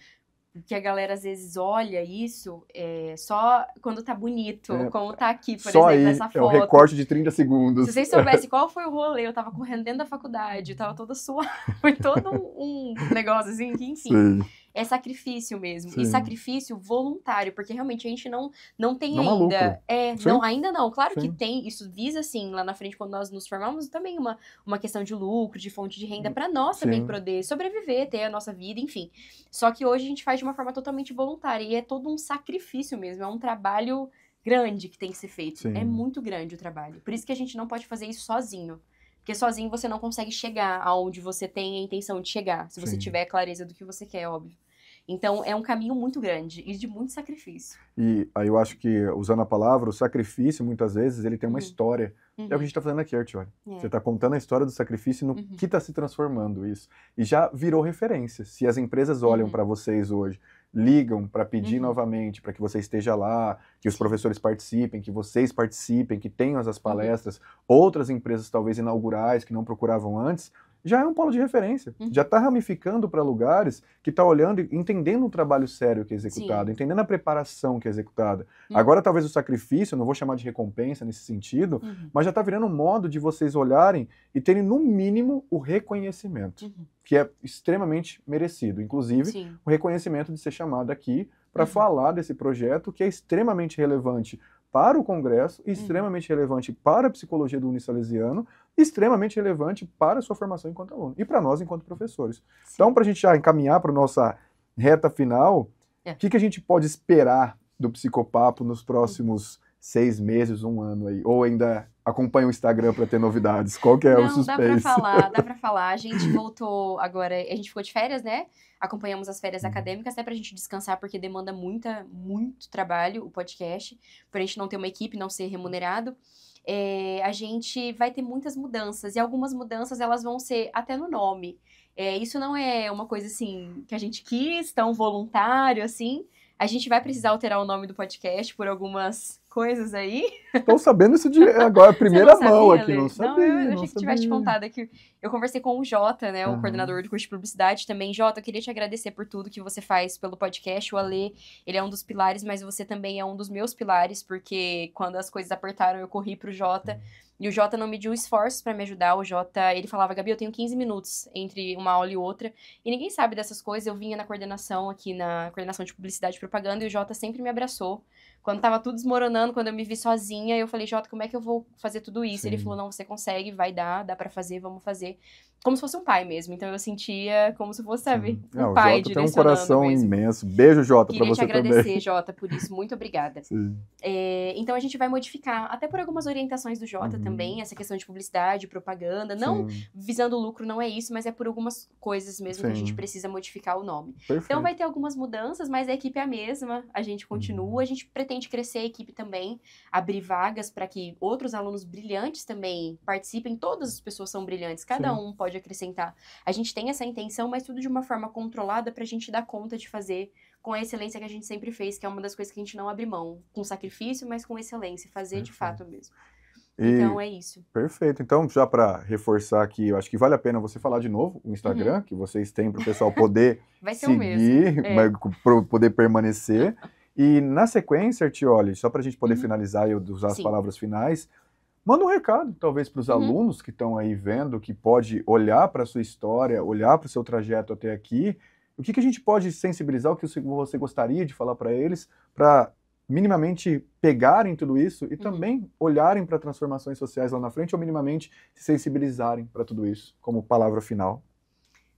Que a galera às vezes olha isso é, só quando tá bonito, é, como tá aqui, por só exemplo, aí, essa foto. É o recorte de 30 segundos. Se vocês soubessem qual foi o rolê, eu tava correndo dentro da faculdade, eu tava toda suada, foi todo um negócio assim, enfim. Sim é sacrifício mesmo. Sim. E sacrifício voluntário, porque realmente a gente não, não tem não ainda. É, não, ainda não. Claro Sim. que tem, isso visa assim, lá na frente, quando nós nos formamos, também uma, uma questão de lucro, de fonte de renda hum, para nós Sim. também poder sobreviver, ter a nossa vida, enfim. Só que hoje a gente faz de uma forma totalmente voluntária e é todo um sacrifício mesmo, é um trabalho grande que tem que ser feito. É sim. É muito grande o trabalho. Por isso que a gente não pode fazer isso sozinho. Porque sozinho você não consegue chegar aonde você tem a intenção de chegar, se Sim. você tiver clareza do que você quer, óbvio. Então é um caminho muito grande e de muito sacrifício. E aí eu acho que, usando a palavra, o sacrifício, muitas vezes, ele tem uma uhum. história. Uhum. É o que a uhum. gente está fazendo aqui, Artioli. É. Você está contando a história do sacrifício no uhum. que está se transformando isso. E já virou referência. Se as empresas olham uhum. para vocês hoje, ligam para pedir uhum. novamente, para que você esteja lá, que os professores participem, que vocês participem, que tenham as palestras, outras empresas talvez inaugurais que não procuravam antes, já é um polo de referência. Uhum. Já está ramificando para lugares que está olhando e entendendo o trabalho sério que é executado, Sim. entendendo a preparação que é executada. Uhum. Agora, talvez o sacrifício, não vou chamar de recompensa nesse sentido, uhum. mas já está virando um modo de vocês olharem e terem, no mínimo, o reconhecimento, uhum. que é extremamente merecido. Inclusive, Sim. o reconhecimento de ser chamado aqui para uhum. falar desse projeto que é extremamente relevante para o Congresso, uhum. extremamente uhum. relevante para a psicologia do Unisalesiano, extremamente relevante para a sua formação enquanto aluno e para nós enquanto professores. Sim. Então, para a gente já encaminhar para a nossa reta final, é. o é. que, que a gente pode esperar do Psicopapo nos próximos uhum. seis meses, um ano aí, ou ainda acompanha o Instagram para ter novidades? Qual que é Não, o suspense? Dá para falar, dá para falar. A gente voltou agora, a gente ficou de férias, né? Acompanhamos as férias uhum. acadêmicas até né, para a gente descansar, porque demanda muita, muito trabalho o podcast, para a gente não ter uma equipe, não ser remunerado. É, a gente vai ter muitas mudanças e algumas mudanças elas vão ser até no nome. É, isso não é uma coisa assim que a gente quis, tão voluntário assim. A gente vai precisar alterar o nome do podcast por algumas coisas aí. Estão sabendo isso de agora, primeira mão aqui, não sabia. Não, eu, eu não achei que tivesse te contado aqui. Eu conversei com o Jota, né, o uhum. coordenador do curso de publicidade também. Jota, eu queria te agradecer por tudo que você faz pelo podcast. O Alê, ele é um dos pilares, mas você também é um dos meus pilares, porque quando as coisas apertaram, eu corri pro Jota. Uhum e o Jota não mediu esforços para me ajudar. O Jota, ele falava, Gabi, eu tenho 15 minutos entre uma aula e outra. E ninguém sabe dessas coisas. Eu vinha na coordenação aqui, na coordenação de publicidade e propaganda, e o Jota sempre me abraçou. Quando tava tudo desmoronando, quando eu me vi sozinha, eu falei, Jota, como é que eu vou fazer tudo isso? Sim. Ele falou, não, você consegue, vai dar, dá para fazer, vamos fazer como se fosse um pai mesmo. Então eu sentia como se fosse, sabe, Sim. um Não, é, pai de tem um coração mesmo. imenso. Beijo, Jota, para você também. Queria te agradecer, Jota, por isso. Muito obrigada. É, então a gente vai modificar, até por algumas orientações do Jota uhum. também, essa questão de publicidade, propaganda, não Sim. visando lucro, não é isso, mas é por algumas coisas mesmo Sim. que a gente precisa modificar o nome. Perfeito. Então vai ter algumas mudanças, mas a equipe é a mesma, a gente continua, a gente pretende crescer a equipe também, abrir vagas para que outros alunos brilhantes também participem. Todas as pessoas são brilhantes, cada um pode pode acrescentar. A gente tem essa intenção, mas tudo de uma forma controlada para a gente dar conta de fazer com a excelência que a gente sempre fez, que é uma das coisas que a gente não abre mão, com sacrifício, mas com excelência, fazer perfeito. de fato mesmo. E, então é isso. Perfeito. Então, já para reforçar aqui, eu acho que vale a pena você falar de novo o Instagram, uhum. que vocês têm para o pessoal poder seguir, é. para poder permanecer. E na sequência, Artioli, só para a gente poder uhum. finalizar e usar as Sim. palavras finais, manda um recado, talvez, para os uhum. alunos que estão aí vendo, que pode olhar para a sua história, olhar para o seu trajeto até aqui. O que, que a gente pode sensibilizar, o que você gostaria de falar para eles, para minimamente pegarem tudo isso e uhum. também olharem para transformações sociais lá na frente, ou minimamente se sensibilizarem para tudo isso, como palavra final.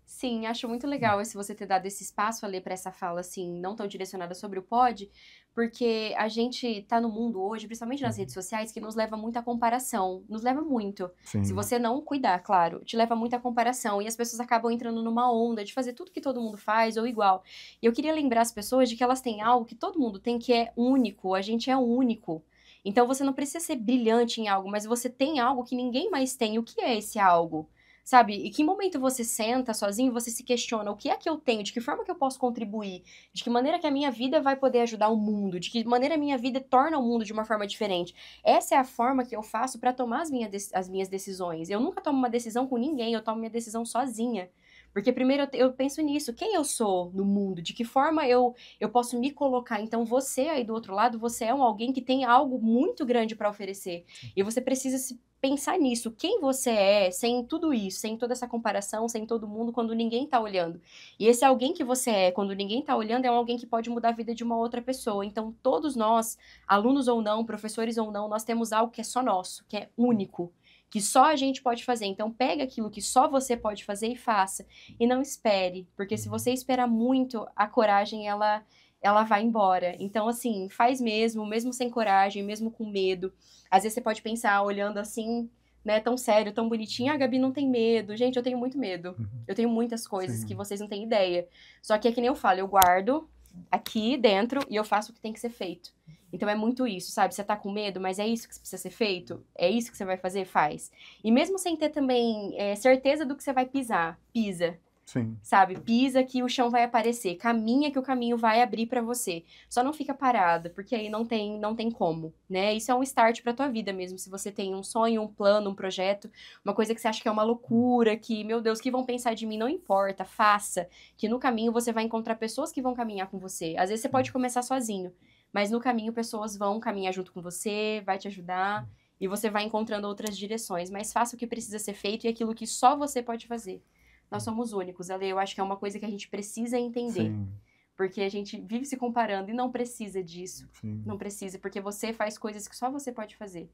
Sim, acho muito hum. legal esse você ter dado esse espaço ali para essa fala, assim, não tão direcionada sobre o pod, porque a gente está no mundo hoje, principalmente nas uhum. redes sociais, que nos leva muito à comparação. Nos leva muito. Sim. Se você não cuidar, claro, te leva muito à comparação. E as pessoas acabam entrando numa onda de fazer tudo que todo mundo faz ou igual. E eu queria lembrar as pessoas de que elas têm algo que todo mundo tem que é único. A gente é único. Então você não precisa ser brilhante em algo, mas você tem algo que ninguém mais tem. O que é esse algo? sabe? E que momento você senta sozinho, você se questiona o que é que eu tenho, de que forma que eu posso contribuir, de que maneira que a minha vida vai poder ajudar o mundo, de que maneira a minha vida torna o mundo de uma forma diferente. Essa é a forma que eu faço para tomar as, minha, as minhas decisões. Eu nunca tomo uma decisão com ninguém, eu tomo minha decisão sozinha. Porque primeiro eu, penso nisso, quem eu sou no mundo, de que forma eu, eu posso me colocar. Então você aí do outro lado, você é um alguém que tem algo muito grande para oferecer. E você precisa se pensar nisso, quem você é, sem tudo isso, sem toda essa comparação, sem todo mundo, quando ninguém tá olhando. E esse alguém que você é, quando ninguém tá olhando, é um alguém que pode mudar a vida de uma outra pessoa. Então, todos nós, alunos ou não, professores ou não, nós temos algo que é só nosso, que é único que só a gente pode fazer. Então pega aquilo que só você pode fazer e faça e não espere, porque se você esperar muito, a coragem ela ela vai embora. Então assim, faz mesmo, mesmo sem coragem, mesmo com medo. Às vezes você pode pensar olhando assim, né, tão sério, tão bonitinho, a ah, Gabi não tem medo. Gente, eu tenho muito medo. Uhum. Eu tenho muitas coisas Sim. que vocês não têm ideia. Só que é que nem eu falo, eu guardo aqui dentro e eu faço o que tem que ser feito. Então é muito isso, sabe? Você tá com medo, mas é isso que precisa ser feito? Uhum. É isso que você vai fazer? Faz. E mesmo sem ter também é, certeza do que você vai pisar, pisa. Sim. Sabe? Pisa que o chão vai aparecer, caminha que o caminho vai abrir para você. Só não fica parado, porque aí não tem, não tem como, né? Isso é um start para tua vida mesmo. Se você tem um sonho, um plano, um projeto, uma coisa que você acha que é uma loucura, que, meu Deus, que vão pensar de mim, não importa, faça, que no caminho você vai encontrar pessoas que vão caminhar com você. Às vezes você pode uhum. começar sozinho. Mas no caminho, pessoas vão caminhar junto com você, vai te ajudar e você vai encontrando outras direções. Mas faça o que precisa ser feito e aquilo que só você pode fazer. Nós somos únicos, Ale. Eu acho que é uma coisa que a gente precisa entender. Sim. Porque a gente vive se comparando e não precisa disso. Sim. Não precisa, porque você faz coisas que só você pode fazer.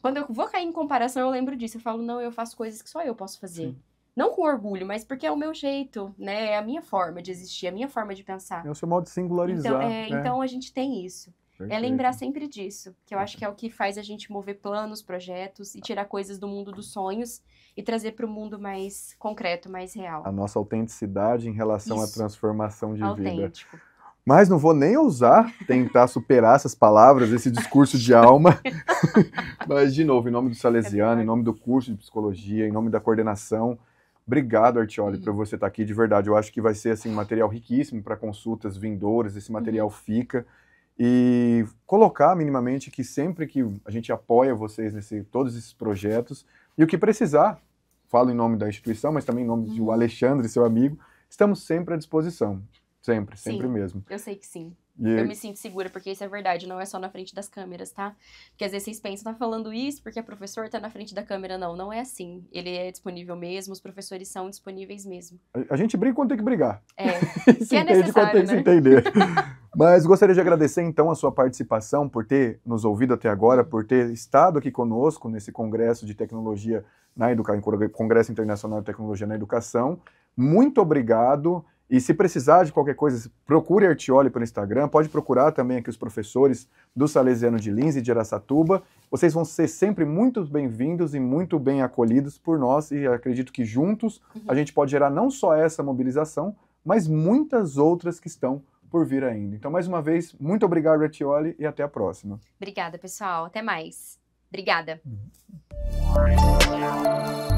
Quando eu vou cair em comparação, eu lembro disso. Eu falo, não, eu faço coisas que só eu posso fazer. Sim não com orgulho, mas porque é o meu jeito, né? É a minha forma de existir, é a minha forma de pensar. É o seu modo de singularizar. Então, é, né? então a gente tem isso. É Perfeito. É lembrar sempre disso, que eu acho que é o que faz a gente mover planos, projetos e tirar coisas do mundo dos sonhos e trazer para o mundo mais concreto, mais real. A nossa autenticidade em relação isso. à transformação de Autêntico. vida. Mas não vou nem ousar tentar superar essas palavras, esse discurso de alma. Mas, de novo, em nome do Salesiano, é em nome do curso de psicologia, em nome da coordenação Obrigado, Artioli, por uhum. você estar tá aqui, de verdade. Eu acho que vai ser assim material riquíssimo para consultas vindouras, esse uhum. material uhum. fica. E colocar minimamente que sempre que a gente apoia vocês nesse todos esses projetos, e o que precisar, falo em nome da instituição, mas também em nome uhum. do Alexandre, seu amigo, estamos sempre à disposição. Sempre, sempre sim, mesmo. Eu sei que sim. Yeah. Eu me sinto segura, porque isso é verdade, não é só na frente das câmeras, tá? Porque às vezes vocês pensam, tá falando isso porque é professor, tá na frente da câmera. Não, não é assim. Ele é disponível mesmo, os professores são disponíveis mesmo. A gente briga quando tem que brigar. É, se é necessário, quando tem né? que se né? entender. Mas gostaria de agradecer então a sua participação, por ter nos ouvido até agora, por ter estado aqui conosco nesse Congresso de Tecnologia na Educação, Congresso Internacional de Tecnologia na Educação. Muito obrigado. E se precisar de qualquer coisa, procure Artioli pelo Instagram, pode procurar também aqui os professores do Salesiano de Lins e de Aracatuba. Vocês vão ser sempre muito bem-vindos e muito bem acolhidos por nós e acredito que juntos a gente pode gerar não só essa mobilização, mas muitas outras que estão por vir ainda. Então, mais uma vez, muito obrigado, Artioli, e até a próxima. Obrigada, pessoal. Até mais. Obrigada. Uhum.